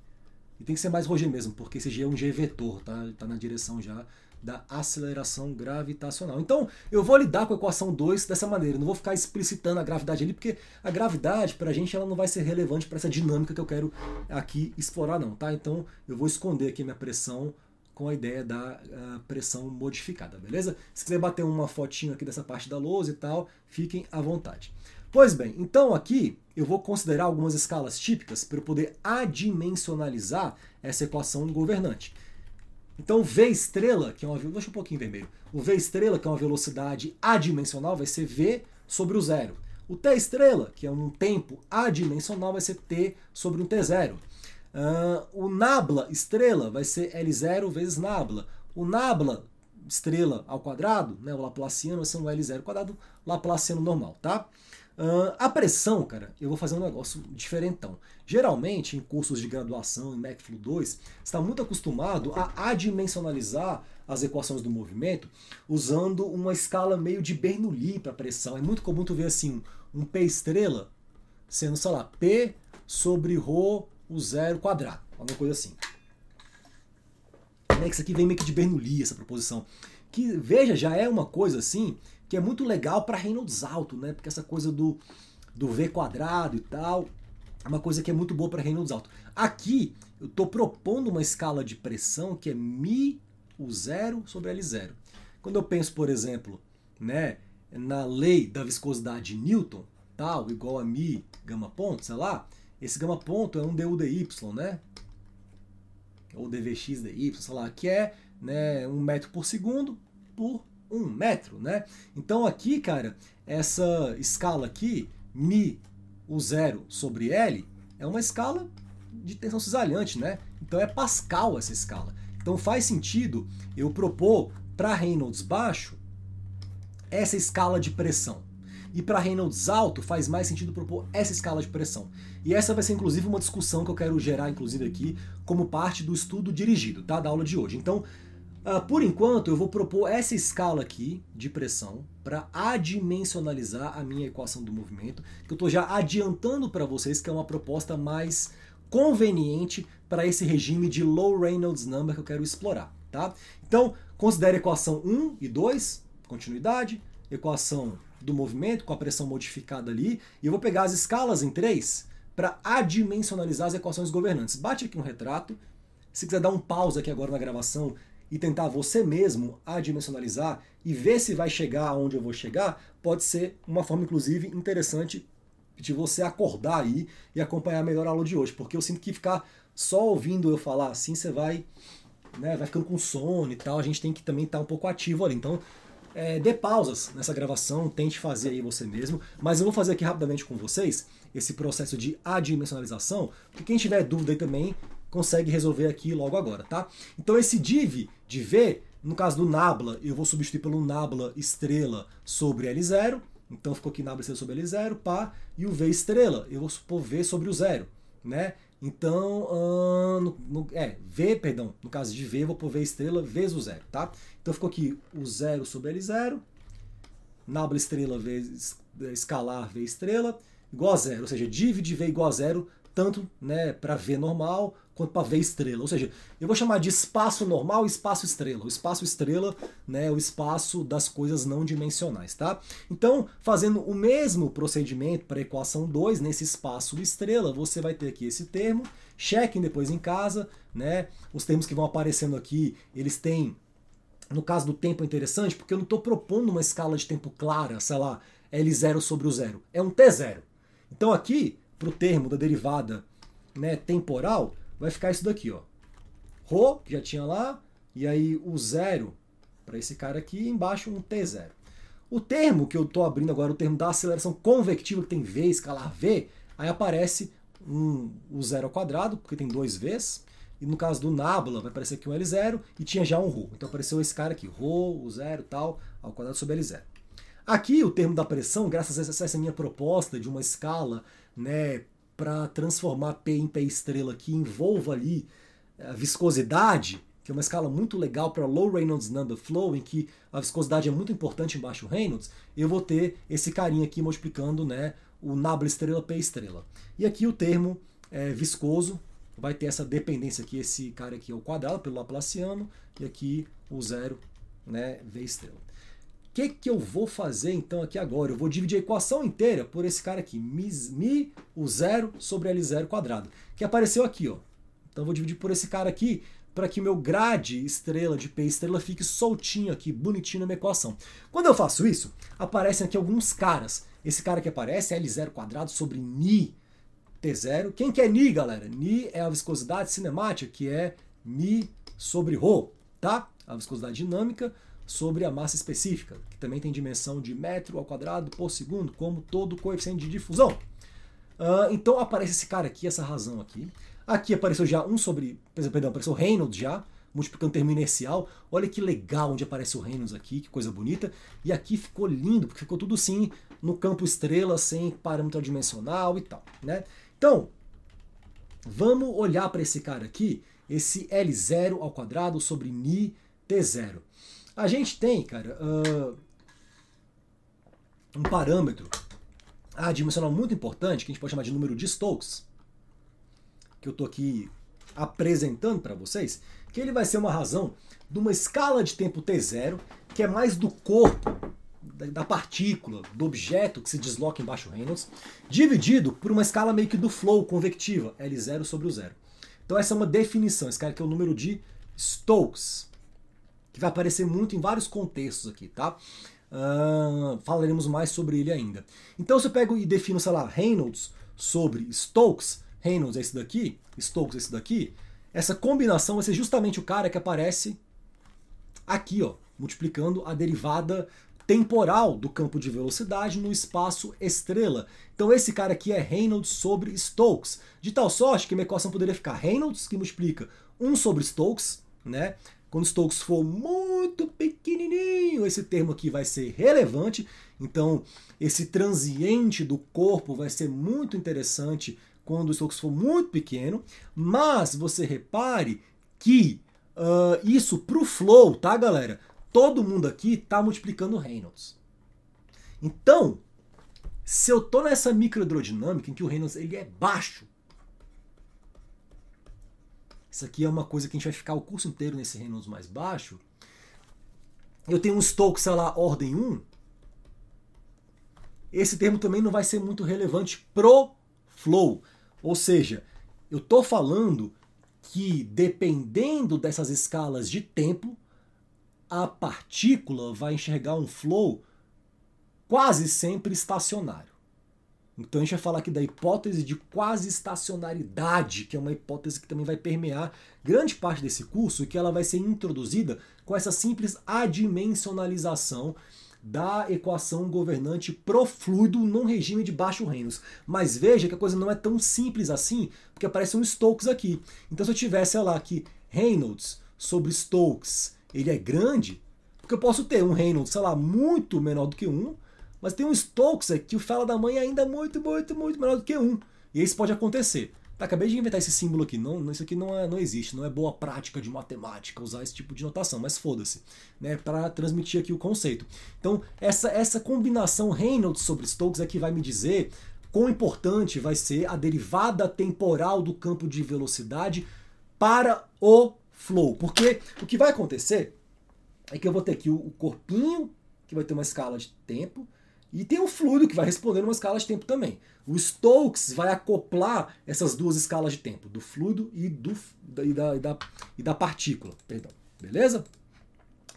E tem que ser mais Roger mesmo, porque esse G é um G vetor, tá? Tá na direção já da aceleração gravitacional. Então, eu vou lidar com a equação 2 dessa maneira, não vou ficar explicitando a gravidade ali, porque a gravidade, para a gente, ela não vai ser relevante para essa dinâmica que eu quero aqui explorar não, tá? Então, eu vou esconder aqui minha pressão com a ideia da ah, pressão modificada, beleza? Se quiser bater uma fotinho aqui dessa parte da lousa e tal, fiquem à vontade. Pois bem, então aqui eu vou considerar algumas escalas típicas para eu poder adimensionalizar essa equação governante. Então o V estrela, que é uma deixa um pouquinho vermelho, o V estrela, que é uma velocidade adimensional, vai ser V sobre o zero. O T estrela, que é um tempo adimensional, vai ser T sobre um t zero Uh, o nabla estrela vai ser L0 vezes nabla. O nabla estrela ao quadrado, né, o laplaciano, vai ser um L0 quadrado, laplaciano normal, tá? Uh, a pressão, cara, eu vou fazer um negócio diferentão. Geralmente, em cursos de graduação, em MacFlow 2, está muito acostumado a adimensionalizar as equações do movimento usando uma escala meio de Bernoulli para pressão. É muito comum tu ver assim, um P estrela sendo, sei lá, P sobre Rho, o zero quadrado, alguma coisa assim. É que isso aqui vem meio que de Bernoulli, essa proposição. Que, veja, já é uma coisa assim que é muito legal para Reynolds alto, né? Porque essa coisa do, do V quadrado e tal, é uma coisa que é muito boa para Reynolds alto. Aqui eu estou propondo uma escala de pressão que é Mi o zero sobre L0. Quando eu penso, por exemplo, né, na lei da viscosidade de Newton, tal, igual a Mi gama ponto, sei lá, esse gama ponto é um du dy, né? Ou dvx dy, sei lá, que é né, um metro por segundo por um metro, né? Então aqui, cara, essa escala aqui, Mi, o zero sobre L, é uma escala de tensão cisalhante, né? Então é Pascal essa escala. Então faz sentido eu propor para Reynolds baixo essa escala de pressão. E para Reynolds alto faz mais sentido propor essa escala de pressão. E essa vai ser inclusive uma discussão que eu quero gerar inclusive aqui como parte do estudo dirigido, tá? Da aula de hoje. Então, Uh, por enquanto, eu vou propor essa escala aqui de pressão para adimensionalizar a minha equação do movimento, que eu estou já adiantando para vocês que é uma proposta mais conveniente para esse regime de low Reynolds number que eu quero explorar. Tá? Então, considere equação 1 e 2, continuidade, equação do movimento com a pressão modificada ali, e eu vou pegar as escalas em 3 para adimensionalizar as equações governantes. Bate aqui um retrato, se quiser dar um pause aqui agora na gravação e tentar você mesmo adimensionalizar e ver se vai chegar aonde eu vou chegar, pode ser uma forma, inclusive, interessante de você acordar aí e acompanhar melhor a aula de hoje, porque eu sinto que ficar só ouvindo eu falar assim, você vai, né, vai ficando com sono e tal, a gente tem que também estar tá um pouco ativo ali. Então, é, dê pausas nessa gravação, tente fazer aí você mesmo, mas eu vou fazer aqui rapidamente com vocês esse processo de adimensionalização, porque quem tiver dúvida aí também consegue resolver aqui logo agora, tá? Então esse div de V, no caso do Nabla, eu vou substituir pelo Nabla estrela sobre L0, então ficou aqui Nabla estrela sobre L0, pá, e o V estrela, eu vou supor V sobre o zero, né? Então, uh, no, no, é, V, perdão, no caso de V, eu vou pôr V estrela vezes o zero, tá? Então ficou aqui o zero sobre L0, Nabla estrela vezes escalar V estrela, igual a zero, ou seja, div de V igual a zero tanto né, para ver normal quanto para ver estrela. Ou seja, eu vou chamar de espaço normal espaço estrela. O espaço estrela né, é o espaço das coisas não dimensionais. Tá? Então, fazendo o mesmo procedimento para a equação 2, nesse espaço estrela, você vai ter aqui esse termo. Chequem depois em casa. Né? Os termos que vão aparecendo aqui, eles têm no caso do tempo é interessante porque eu não estou propondo uma escala de tempo clara, sei lá, L0 sobre o zero. É um T0. Então aqui para o termo da derivada né, temporal, vai ficar isso daqui, ó. Rho, que já tinha lá, e aí o zero para esse cara aqui, e embaixo um T0. O termo que eu estou abrindo agora, o termo da aceleração convectiva, que tem V, escalar V, aí aparece um, o zero ao quadrado, porque tem dois Vs, e no caso do Nábula vai aparecer aqui um L0, e tinha já um Rho. Então apareceu esse cara aqui, Rho, o zero, tal, ao quadrado sobre L0. Aqui o termo da pressão, graças a essa minha proposta de uma escala né, para transformar P em P estrela que envolva ali eh, a viscosidade, que é uma escala muito legal para low Reynolds number flow, em que a viscosidade é muito importante em baixo Reynolds, eu vou ter esse carinha aqui multiplicando, né, o nabla estrela P estrela. E aqui o termo é, viscoso vai ter essa dependência aqui, esse cara aqui é o quadrado pelo Laplaciano, e aqui o zero, né, V estrela que, que eu vou fazer então aqui agora? Eu vou dividir a equação inteira por esse cara aqui, mi, mi o zero sobre L0 quadrado, que apareceu aqui. ó. Então eu vou dividir por esse cara aqui para que meu grade estrela de P estrela fique soltinho aqui, bonitinho na minha equação. Quando eu faço isso, aparecem aqui alguns caras. Esse cara que aparece é L0 quadrado sobre mi T0. Quem que é Ni, galera? Ni é a viscosidade cinemática, que é Mi sobre Rho, tá? A viscosidade dinâmica sobre a massa específica, que também tem dimensão de metro ao quadrado por segundo, como todo coeficiente de difusão. Uh, então aparece esse cara aqui, essa razão aqui. Aqui apareceu já um sobre. Perdão, apareceu Reynolds já, multiplicando o termo inercial. Olha que legal onde aparece o Reynolds aqui, que coisa bonita. E aqui ficou lindo, porque ficou tudo sim no campo estrela, sem parâmetro dimensional e tal. Né? Então, vamos olhar para esse cara aqui, esse L0 ao quadrado sobre Ni T0. A gente tem, cara, uh, um parâmetro adimensional ah, muito importante que a gente pode chamar de número de Stokes, que eu estou aqui apresentando para vocês, que ele vai ser uma razão de uma escala de tempo T0, que é mais do corpo, da partícula, do objeto que se desloca em baixo Reynolds, dividido por uma escala meio que do flow convectiva, L0 sobre o zero. Então essa é uma definição, esse cara aqui é o número de Stokes que vai aparecer muito em vários contextos aqui, tá? Uh, falaremos mais sobre ele ainda. Então, se eu pego e defino, sei lá, Reynolds sobre Stokes, Reynolds é esse daqui, Stokes é esse daqui, essa combinação vai ser justamente o cara que aparece aqui, ó, multiplicando a derivada temporal do campo de velocidade no espaço estrela. Então esse cara aqui é Reynolds sobre Stokes. De tal sorte que minha equação poderia ficar Reynolds, que multiplica 1 sobre Stokes, né? Quando o Stokes for muito pequenininho, esse termo aqui vai ser relevante. Então, esse transiente do corpo vai ser muito interessante quando o Stokes for muito pequeno. Mas você repare que uh, isso para o flow, tá, galera? Todo mundo aqui está multiplicando Reynolds. Então, se eu tô nessa microhidrodinâmica em que o Reynolds ele é baixo, isso aqui é uma coisa que a gente vai ficar o curso inteiro nesse Reynolds mais baixo. Eu tenho um estoque, sei lá, ordem 1. Esse termo também não vai ser muito relevante pro flow. Ou seja, eu estou falando que dependendo dessas escalas de tempo, a partícula vai enxergar um flow quase sempre estacionário. Então a gente vai falar aqui da hipótese de quase estacionaridade, que é uma hipótese que também vai permear grande parte desse curso e que ela vai ser introduzida com essa simples adimensionalização da equação governante fluido num regime de baixo Reynolds. Mas veja que a coisa não é tão simples assim, porque aparece um Stokes aqui. Então se eu tivesse sei lá que Reynolds sobre Stokes, ele é grande, porque eu posso ter um Reynolds, sei lá, muito menor do que um, mas tem um Stokes aqui que o fala da mãe é ainda muito, muito, muito melhor do que um. E isso pode acontecer. Tá, acabei de inventar esse símbolo aqui. Não, isso aqui não, é, não existe, não é boa prática de matemática usar esse tipo de notação, mas foda-se, né? Para transmitir aqui o conceito. Então, essa, essa combinação Reynolds sobre Stokes é que vai me dizer quão importante vai ser a derivada temporal do campo de velocidade para o flow. Porque o que vai acontecer é que eu vou ter aqui o, o corpinho, que vai ter uma escala de tempo, e tem o fluido que vai responder uma escala de tempo também. O Stokes vai acoplar essas duas escalas de tempo, do fluido e, do, e, da, e, da, e da partícula. Perdão. Beleza?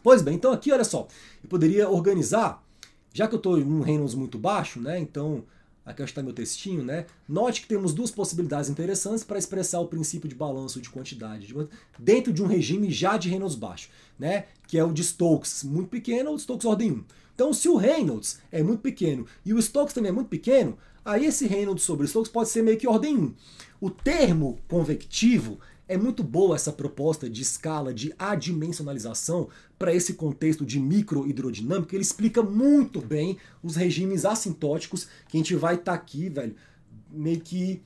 Pois bem, então aqui olha só, eu poderia organizar, já que eu estou em um Reynolds muito baixo, né? Então, aqui está meu textinho, né? Note que temos duas possibilidades interessantes para expressar o princípio de balanço de quantidade de... dentro de um regime já de Reynolds baixo, né? Que é o de Stokes muito pequeno ou de Stokes ordem 1. Então, se o Reynolds é muito pequeno e o Stokes também é muito pequeno, aí esse Reynolds sobre o Stokes pode ser meio que ordem 1. O termo convectivo é muito boa essa proposta de escala, de adimensionalização para esse contexto de microhidrodinâmica. Ele explica muito bem os regimes assintóticos que a gente vai estar tá aqui, velho, meio que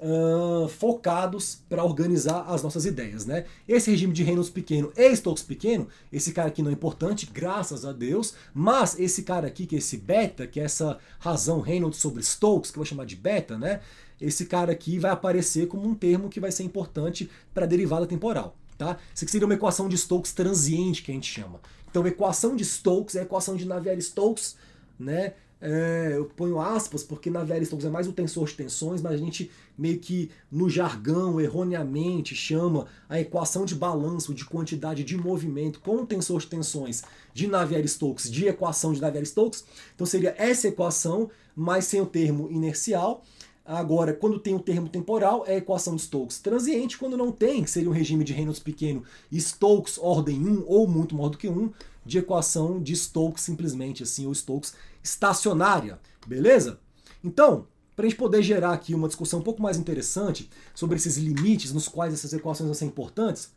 uh, focados para organizar as nossas ideias, né? Esse regime de Reynolds pequeno e Stokes pequeno, esse cara aqui não é importante, graças a Deus, mas esse cara aqui, que é esse beta, que é essa razão Reynolds sobre Stokes, que eu vou chamar de beta, né? Esse cara aqui vai aparecer como um termo que vai ser importante para a derivada temporal, tá? Isso aqui seria uma equação de Stokes transiente, que a gente chama. Então, equação de Stokes é a equação de Navier-Stokes, né? É, eu ponho aspas, porque na velha Stokes é mais o tensor de tensões, mas a gente meio que no jargão, erroneamente, chama a equação de balanço de quantidade de movimento com o tensor de tensões de Navier-Stokes, de equação de Navier-Stokes. Então seria essa equação, mas sem o termo inercial. Agora, quando tem o um termo temporal, é a equação de Stokes transiente. Quando não tem, seria um regime de Reynolds pequeno, Stokes ordem 1 ou muito maior do que 1 de equação de Stokes simplesmente, assim, ou Stokes estacionária, beleza? Então, para a gente poder gerar aqui uma discussão um pouco mais interessante sobre esses limites nos quais essas equações vão ser importantes,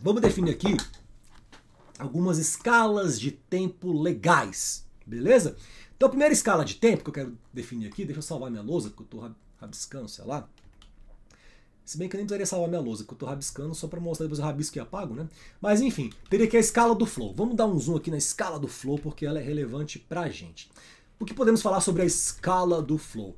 vamos definir aqui algumas escalas de tempo legais, beleza? Então, a primeira escala de tempo que eu quero definir aqui, deixa eu salvar minha lousa, que eu estou rabiscando, sei lá. Se bem que eu nem precisaria salvar minha lousa, que eu estou rabiscando só para mostrar depois o rabisco e apago, né? Mas enfim, teria que a escala do flow. Vamos dar um zoom aqui na escala do flow, porque ela é relevante para a gente. O que podemos falar sobre a escala do flow?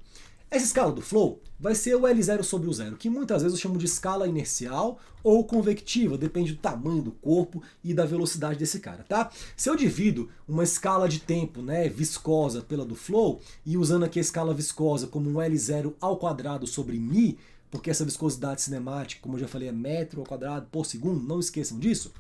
Essa escala do flow vai ser o L0 sobre o zero, que muitas vezes eu chamo de escala inercial ou convectiva, depende do tamanho do corpo e da velocidade desse cara, tá? Se eu divido uma escala de tempo, né, viscosa pela do flow, e usando aqui a escala viscosa como um L0 ao quadrado sobre mi, porque essa viscosidade cinemática, como eu já falei, é metro ao quadrado por segundo, não esqueçam disso.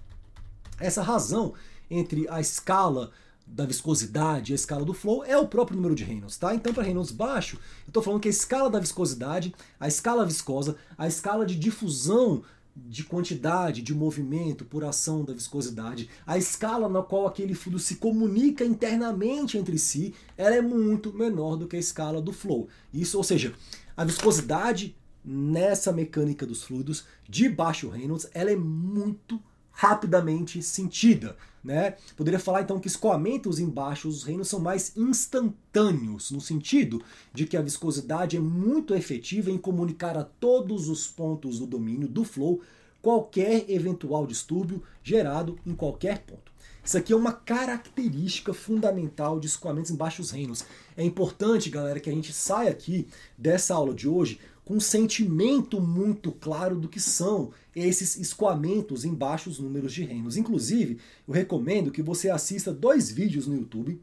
Essa razão entre a escala da viscosidade e a escala do flow é o próprio número de Reynolds, tá? Então, para Reynolds baixo, eu estou falando que a escala da viscosidade, a escala viscosa, a escala de difusão de quantidade de movimento por ação da viscosidade, a escala na qual aquele fluido se comunica internamente entre si, ela é muito menor do que a escala do flow. Isso, ou seja, a viscosidade nessa mecânica dos fluidos de baixo Reynolds, ela é muito rapidamente sentida. Né? Poderia falar então que escoamentos embaixo os reinos são mais instantâneos, no sentido de que a viscosidade é muito efetiva em comunicar a todos os pontos do domínio do flow qualquer eventual distúrbio gerado em qualquer ponto. Isso aqui é uma característica fundamental de escoamentos em baixos reinos. É importante, galera, que a gente saia aqui dessa aula de hoje com um sentimento muito claro do que são esses escoamentos em baixos números de reinos. Inclusive, eu recomendo que você assista dois vídeos no YouTube,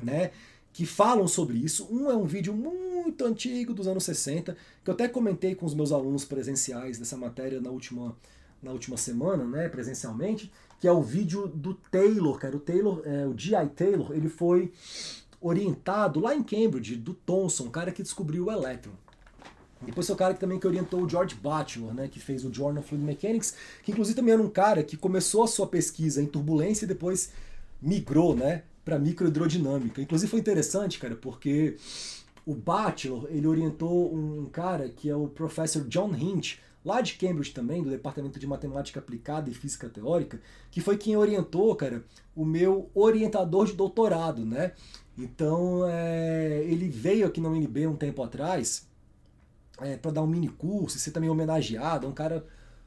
né, que falam sobre isso. Um é um vídeo muito antigo dos anos 60, que eu até comentei com os meus alunos presenciais dessa matéria na última na última semana, né, presencialmente, que é o vídeo do Taylor, cara. O Taylor, é, o G.I. Taylor, ele foi orientado lá em Cambridge do Thomson, o cara que descobriu o elétron. Depois foi o cara que também que orientou o George Batchelor, né, que fez o Journal of Fluid Mechanics, que inclusive também era um cara que começou a sua pesquisa em turbulência e depois migrou, né, para microhidrodinâmica. Inclusive foi interessante, cara, porque o Batchelor, ele orientou um cara que é o professor John Hinch, lá de Cambridge também, do Departamento de Matemática Aplicada e Física Teórica, que foi quem orientou, cara, o meu orientador de doutorado, né? Então, é, ele veio aqui na UNB um tempo atrás, é, para dar um mini curso, ser também homenageado, é um cara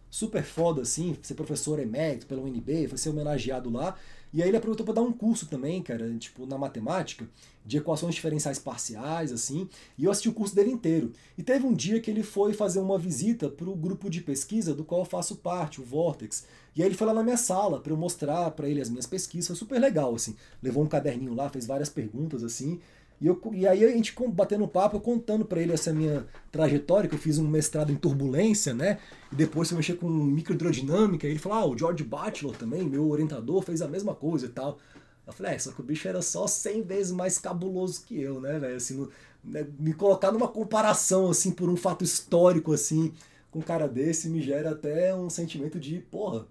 super foda assim, ser professor emérito pela UNB, foi ser homenageado lá. E aí ele aproveitou para dar um curso também, cara, tipo na matemática, de equações diferenciais parciais assim, e eu assisti o curso dele inteiro. E teve um dia que ele foi fazer uma visita para o grupo de pesquisa do qual eu faço parte, o Vortex. E aí ele foi lá na minha sala para eu mostrar para ele as minhas pesquisas, foi super legal assim. Levou um caderninho lá, fez várias perguntas assim. E, eu, e aí a gente batendo um papo, eu contando para ele essa minha trajetória, que eu fiz um mestrado em turbulência, né? E depois eu mexi com microhidrodinâmica. E ele falou, ah, o George Batchelor também, meu orientador, fez a mesma coisa e tal. Eu falei, é, só que o bicho era só 100 vezes mais cabuloso que eu, né, velho? Assim, né, me colocar numa comparação, assim, por um fato histórico, assim, com um cara desse, me gera até um sentimento de, porra,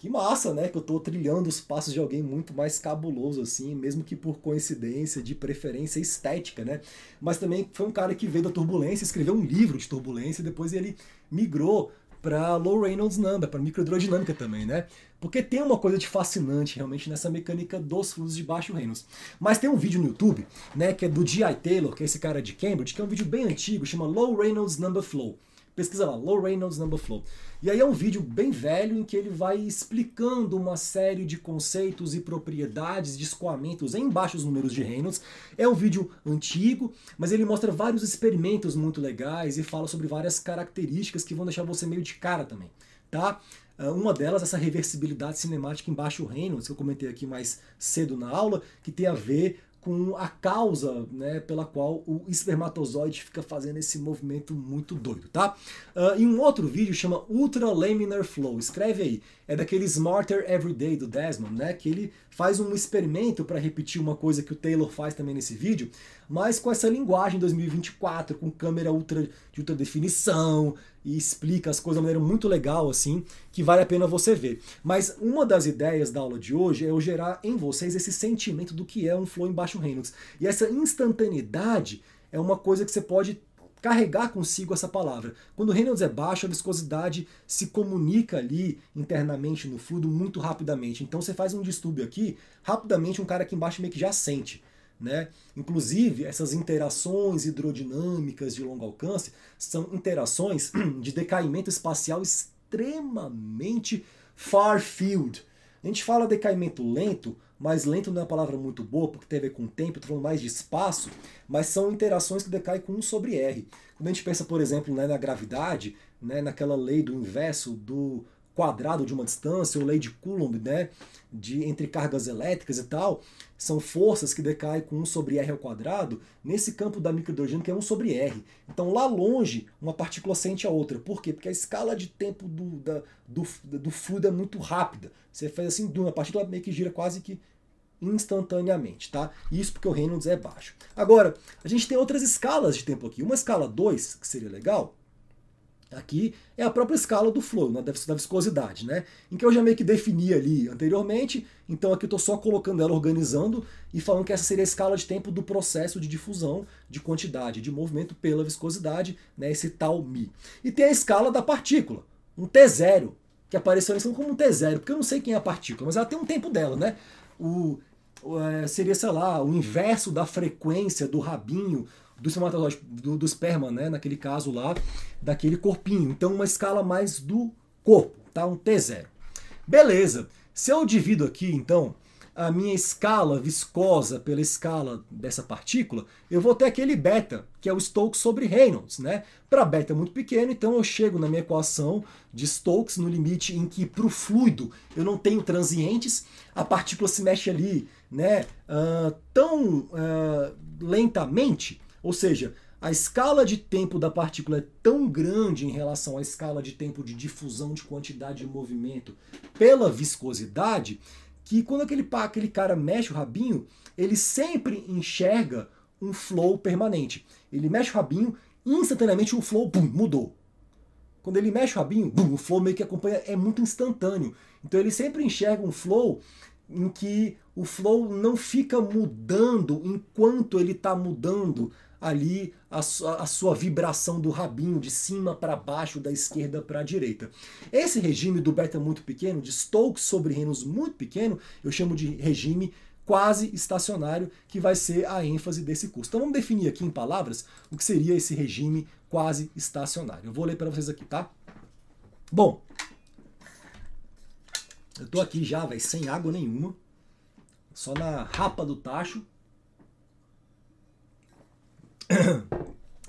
que massa, né? Que eu tô trilhando os passos de alguém muito mais cabuloso, assim, mesmo que por coincidência, de preferência estética, né? Mas também foi um cara que veio da turbulência, escreveu um livro de turbulência e depois ele migrou para low Reynolds number, para microhidrodinâmica também, né? Porque tem uma coisa de fascinante realmente nessa mecânica dos fluxos de baixo Reynolds. Mas tem um vídeo no YouTube, né, que é do G.I. Taylor, que é esse cara de Cambridge, que é um vídeo bem antigo, chama Low Reynolds Number Flow. Pesquisa lá, Low Reynolds Number Flow. E aí é um vídeo bem velho em que ele vai explicando uma série de conceitos e propriedades de escoamentos em baixos números de Reynolds. É um vídeo antigo, mas ele mostra vários experimentos muito legais e fala sobre várias características que vão deixar você meio de cara também, tá? Ah, uma delas, essa reversibilidade cinemática em baixo Reynolds, que eu comentei aqui mais cedo na aula, que tem a ver com a causa né, pela qual o espermatozoide fica fazendo esse movimento muito doido, tá? Uh, ah, em um outro vídeo chama Ultra Laminar Flow, escreve aí, é daquele Smarter Everyday do Desmond, né? Que ele faz um experimento para repetir uma coisa que o Taylor faz também nesse vídeo, mas com essa linguagem 2024, com câmera ultra de ultra definição e explica as coisas de uma maneira muito legal assim, que vale a pena você ver. Mas uma das ideias da aula de hoje é eu gerar em vocês esse sentimento do que é um flow em baixo Reynolds. E essa instantaneidade é uma coisa que você pode carregar consigo essa palavra. Quando o Reynolds é baixo, a viscosidade se comunica ali internamente no fluido muito rapidamente. Então você faz um distúrbio aqui, rapidamente um cara aqui embaixo meio que já sente. Né? Inclusive, essas interações hidrodinâmicas de longo alcance são interações de decaimento espacial extremamente far-field. A gente fala decaimento lento mas lento não é uma palavra muito boa, porque tem a ver com tempo, estou falando mais de espaço, mas são interações que decaem com 1 sobre R. Quando a gente pensa, por exemplo, né, na gravidade, né, naquela lei do inverso do quadrado de uma distância, ou lei de Coulomb, né, de entre cargas elétricas e tal, são forças que decaem com 1 sobre r ao quadrado nesse campo da microhidrogênio que é 1 sobre r. Então lá longe, uma partícula sente a outra. Por quê? Porque a escala de tempo do, da, do, do fluido é muito rápida. Você faz assim, a partícula meio que gira quase que instantaneamente, tá? Isso porque o Reynolds é baixo. Agora, a gente tem outras escalas de tempo aqui. Uma escala 2, que seria legal, Aqui é a própria escala do flow, né? da viscosidade, né? Em que eu já meio que defini ali anteriormente, então aqui eu estou só colocando ela, organizando e falando que essa seria a escala de tempo do processo de difusão de quantidade de movimento pela viscosidade, né? Esse tal mi. E tem a escala da partícula, um T0, que apareceu ali como um T0, porque eu não sei quem é a partícula, mas ela tem um tempo dela, né? O, é, seria, sei lá, o inverso da frequência do rabinho do espermatozoide, do, do esperma, né? Naquele caso lá, daquele corpinho. Então, uma escala mais do corpo, tá? Um T0. Beleza. Se eu divido aqui, então, a minha escala viscosa pela escala dessa partícula, eu vou ter aquele beta, que é o Stokes sobre Reynolds. Né? Para beta é muito pequeno, então eu chego na minha equação de Stokes no limite em que para o fluido eu não tenho transientes, a partícula se mexe ali né, uh, tão uh, lentamente ou seja, a escala de tempo da partícula é tão grande em relação à escala de tempo de difusão de quantidade de movimento pela viscosidade, que quando aquele, aquele cara mexe o rabinho, ele sempre enxerga um flow permanente. Ele mexe o rabinho, instantaneamente o flow mudou. Quando ele mexe o rabinho, o flow meio que acompanha, é muito instantâneo. Então ele sempre enxerga um flow em que o flow não fica mudando enquanto ele está mudando ali a, a sua vibração do rabinho de cima para baixo, da esquerda para a direita. Esse regime do beta é muito pequeno, de Stokes sobre Reynolds muito pequeno, eu chamo de regime quase estacionário, que vai ser a ênfase desse curso. Então vamos definir aqui em palavras o que seria esse regime quase estacionário. Eu vou ler para vocês aqui, tá? Bom, eu tô aqui já, velho, sem água nenhuma, só na rapa do tacho.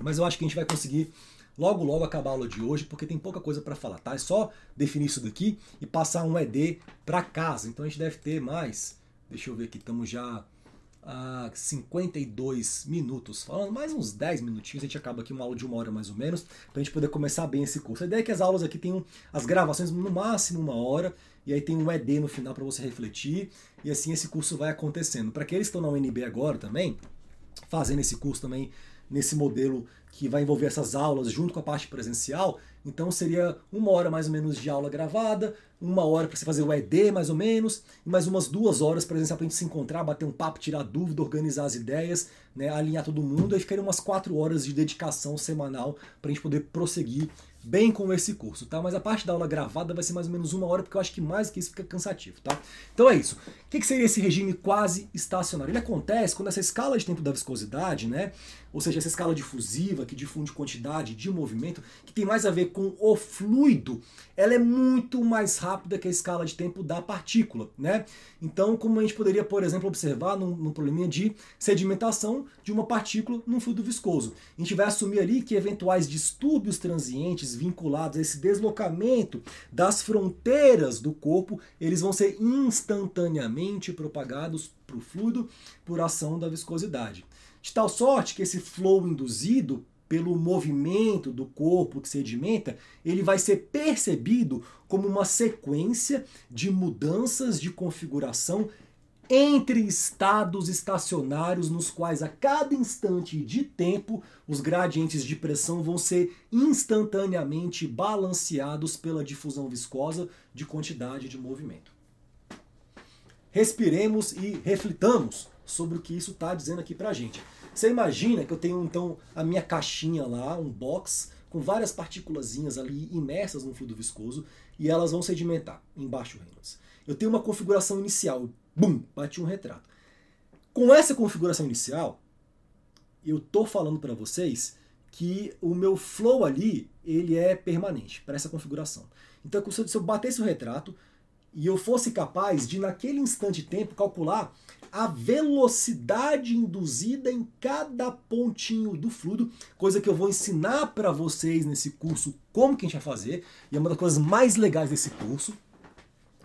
Mas eu acho que a gente vai conseguir logo logo acabar a aula de hoje, porque tem pouca coisa para falar, tá? É só definir isso daqui e passar um ED para casa. Então a gente deve ter mais, deixa eu ver aqui, estamos já a 52 minutos falando, mais uns 10 minutinhos, a gente acaba aqui uma aula de uma hora mais ou menos, para a gente poder começar bem esse curso. A ideia é que as aulas aqui tenham as gravações no máximo uma hora, e aí tem um ED no final para você refletir, e assim esse curso vai acontecendo. Para aqueles que estão na UNB agora também, fazendo esse curso também nesse modelo que vai envolver essas aulas junto com a parte presencial, então seria uma hora mais ou menos de aula gravada, uma hora para você fazer o ED mais ou menos, e mais umas duas horas presencial para a gente se encontrar, bater um papo, tirar dúvida, organizar as ideias, né, alinhar todo mundo, aí ficaria umas quatro horas de dedicação semanal para a gente poder prosseguir bem com esse curso, tá? Mas a parte da aula gravada vai ser mais ou menos uma hora, porque eu acho que mais que isso fica cansativo, tá? Então é isso. O que, que seria esse regime quase estacionário? Ele acontece quando essa escala de tempo da viscosidade, né? ou seja, essa escala difusiva que difunde quantidade de movimento, que tem mais a ver com o fluido, ela é muito mais rápida que a escala de tempo da partícula, né? Então, como a gente poderia, por exemplo, observar num, num probleminha de sedimentação de uma partícula num fluido viscoso. A gente vai assumir ali que eventuais distúrbios transientes vinculados a esse deslocamento das fronteiras do corpo, eles vão ser instantaneamente propagados para o fluido por ação da viscosidade. De tal sorte que esse flow induzido pelo movimento do corpo que sedimenta, ele vai ser percebido como uma sequência de mudanças de configuração entre estados estacionários nos quais a cada instante de tempo os gradientes de pressão vão ser instantaneamente balanceados pela difusão viscosa de quantidade de movimento. Respiremos e reflitamos sobre o que isso está dizendo aqui para a gente. Você imagina que eu tenho então a minha caixinha lá, um box, com várias partículas ali imersas no fluido viscoso e elas vão sedimentar embaixo Reynolds. Eu tenho uma configuração inicial, bum, bati um retrato. Com essa configuração inicial, eu tô falando para vocês que o meu flow ali ele é permanente para essa configuração. Então, se eu bater esse retrato, e eu fosse capaz de, naquele instante de tempo, calcular a velocidade induzida em cada pontinho do fluido, coisa que eu vou ensinar para vocês nesse curso como que a gente vai fazer, e é uma das coisas mais legais desse curso,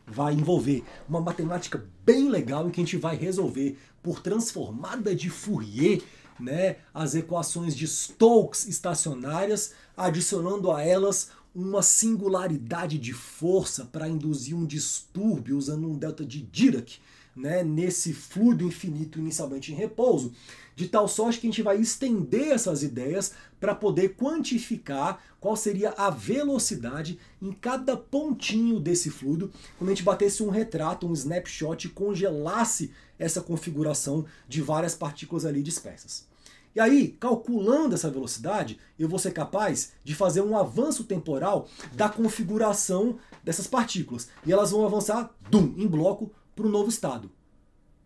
vai envolver uma matemática bem legal em que a gente vai resolver por transformada de Fourier, né, as equações de Stokes estacionárias, adicionando a elas uma singularidade de força para induzir um distúrbio usando um delta de Dirac, né, nesse fluido infinito inicialmente em repouso, de tal sorte que a gente vai estender essas ideias para poder quantificar qual seria a velocidade em cada pontinho desse fluido quando a gente batesse um retrato, um snapshot e congelasse essa configuração de várias partículas ali dispersas. E aí, calculando essa velocidade, eu vou ser capaz de fazer um avanço temporal da configuração dessas partículas. E elas vão avançar, dum, em bloco para o novo estado.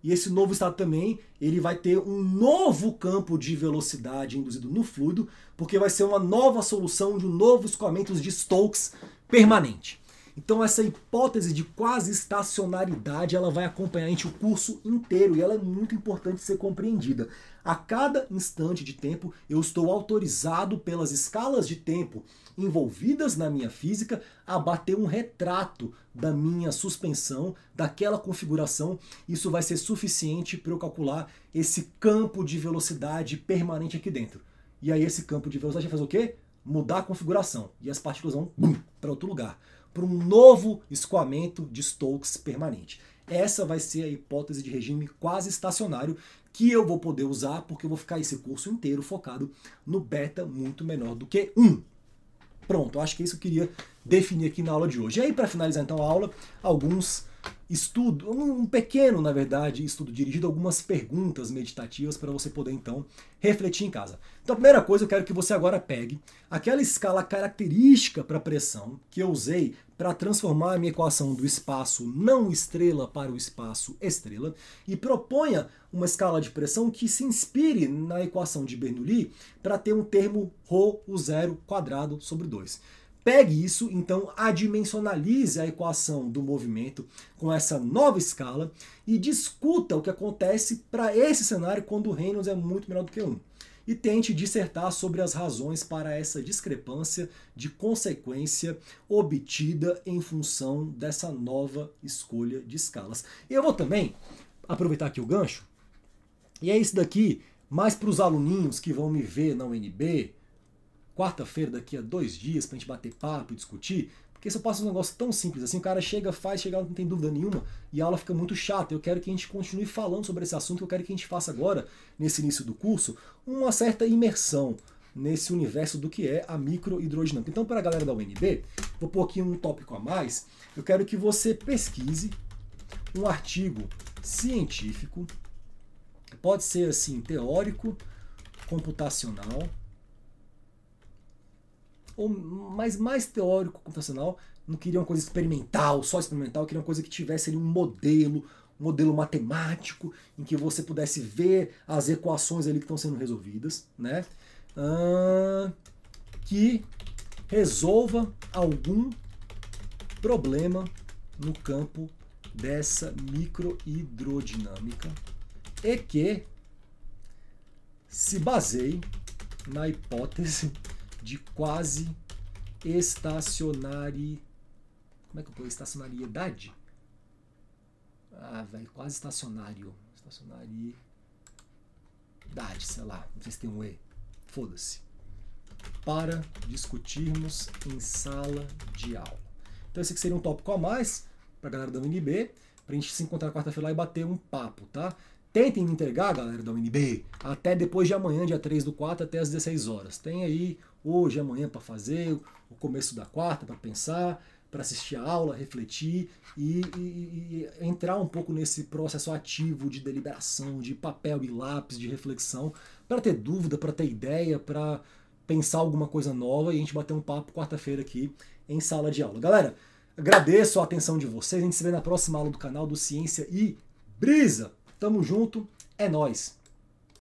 E esse novo estado também, ele vai ter um novo campo de velocidade induzido no fluido, porque vai ser uma nova solução de um novo escoamento de Stokes permanente. Então essa hipótese de quase estacionaridade ela vai acompanhar a gente o curso inteiro e ela é muito importante ser compreendida. A cada instante de tempo, eu estou autorizado pelas escalas de tempo envolvidas na minha física a bater um retrato da minha suspensão, daquela configuração. Isso vai ser suficiente para eu calcular esse campo de velocidade permanente aqui dentro. E aí esse campo de velocidade vai fazer o quê? Mudar a configuração. E as partículas vão para outro lugar, para um novo escoamento de Stokes permanente. Essa vai ser a hipótese de regime quase estacionário que eu vou poder usar, porque eu vou ficar esse curso inteiro focado no beta muito menor do que 1. Pronto, acho que é isso que eu queria definir aqui na aula de hoje. E aí, para finalizar então a aula, alguns estudo, um pequeno, na verdade, estudo dirigido, algumas perguntas meditativas para você poder então refletir em casa. Então, a primeira coisa, eu quero que você agora pegue aquela escala característica para pressão que eu usei para transformar a minha equação do espaço não estrela para o espaço estrela e proponha uma escala de pressão que se inspire na equação de Bernoulli para ter um termo ρ zero quadrado sobre 2. Pegue isso, então adimensionalize a equação do movimento com essa nova escala e discuta o que acontece para esse cenário quando o Reynolds é muito menor do que 1. E tente dissertar sobre as razões para essa discrepância de consequência obtida em função dessa nova escolha de escalas. E Eu vou também aproveitar aqui o gancho, e é isso daqui, mais para os aluninhos que vão me ver na UNB, quarta-feira, daqui a dois dias, pra gente bater papo e discutir. Porque se eu passo um negócio tão simples assim, o cara chega, faz, chega, não tem dúvida nenhuma, e a aula fica muito chata. Eu quero que a gente continue falando sobre esse assunto, eu quero que a gente faça agora, nesse início do curso, uma certa imersão nesse universo do que é a microhidrodinâmica. Então, para a galera da UNB, vou pôr aqui um tópico a mais. Eu quero que você pesquise um artigo científico, pode ser assim, teórico, computacional, ou mais, mais teórico computacional, não queria uma coisa experimental, só experimental, queria uma coisa que tivesse ali um modelo, um modelo matemático, em que você pudesse ver as equações ali que estão sendo resolvidas, né? que resolva algum problema no campo dessa microhidrodinâmica e que se baseie na hipótese de quase estacionari. Como é que eu pôr? Estacionariedade? Ah, velho, quase estacionário. Estacionariedade, sei lá. Não sei se tem um E. Foda-se. Para discutirmos em sala de aula. Então, esse aqui seria um tópico a mais para a galera da UNB, para a gente se encontrar quarta-feira lá e bater um papo, tá? Tentem me entregar, galera da UNB, até depois de amanhã, dia 3 do 4, até as 16 horas. Tem aí hoje, amanhã para fazer, o começo da quarta para pensar, para assistir a aula, refletir e, e, e, entrar um pouco nesse processo ativo de deliberação, de papel e lápis, de reflexão, para ter dúvida, para ter ideia, para pensar alguma coisa nova e a gente bater um papo quarta-feira aqui em sala de aula. Galera, agradeço a atenção de vocês. A gente se vê na próxima aula do canal do Ciência e Brisa. Tamo junto, é nós.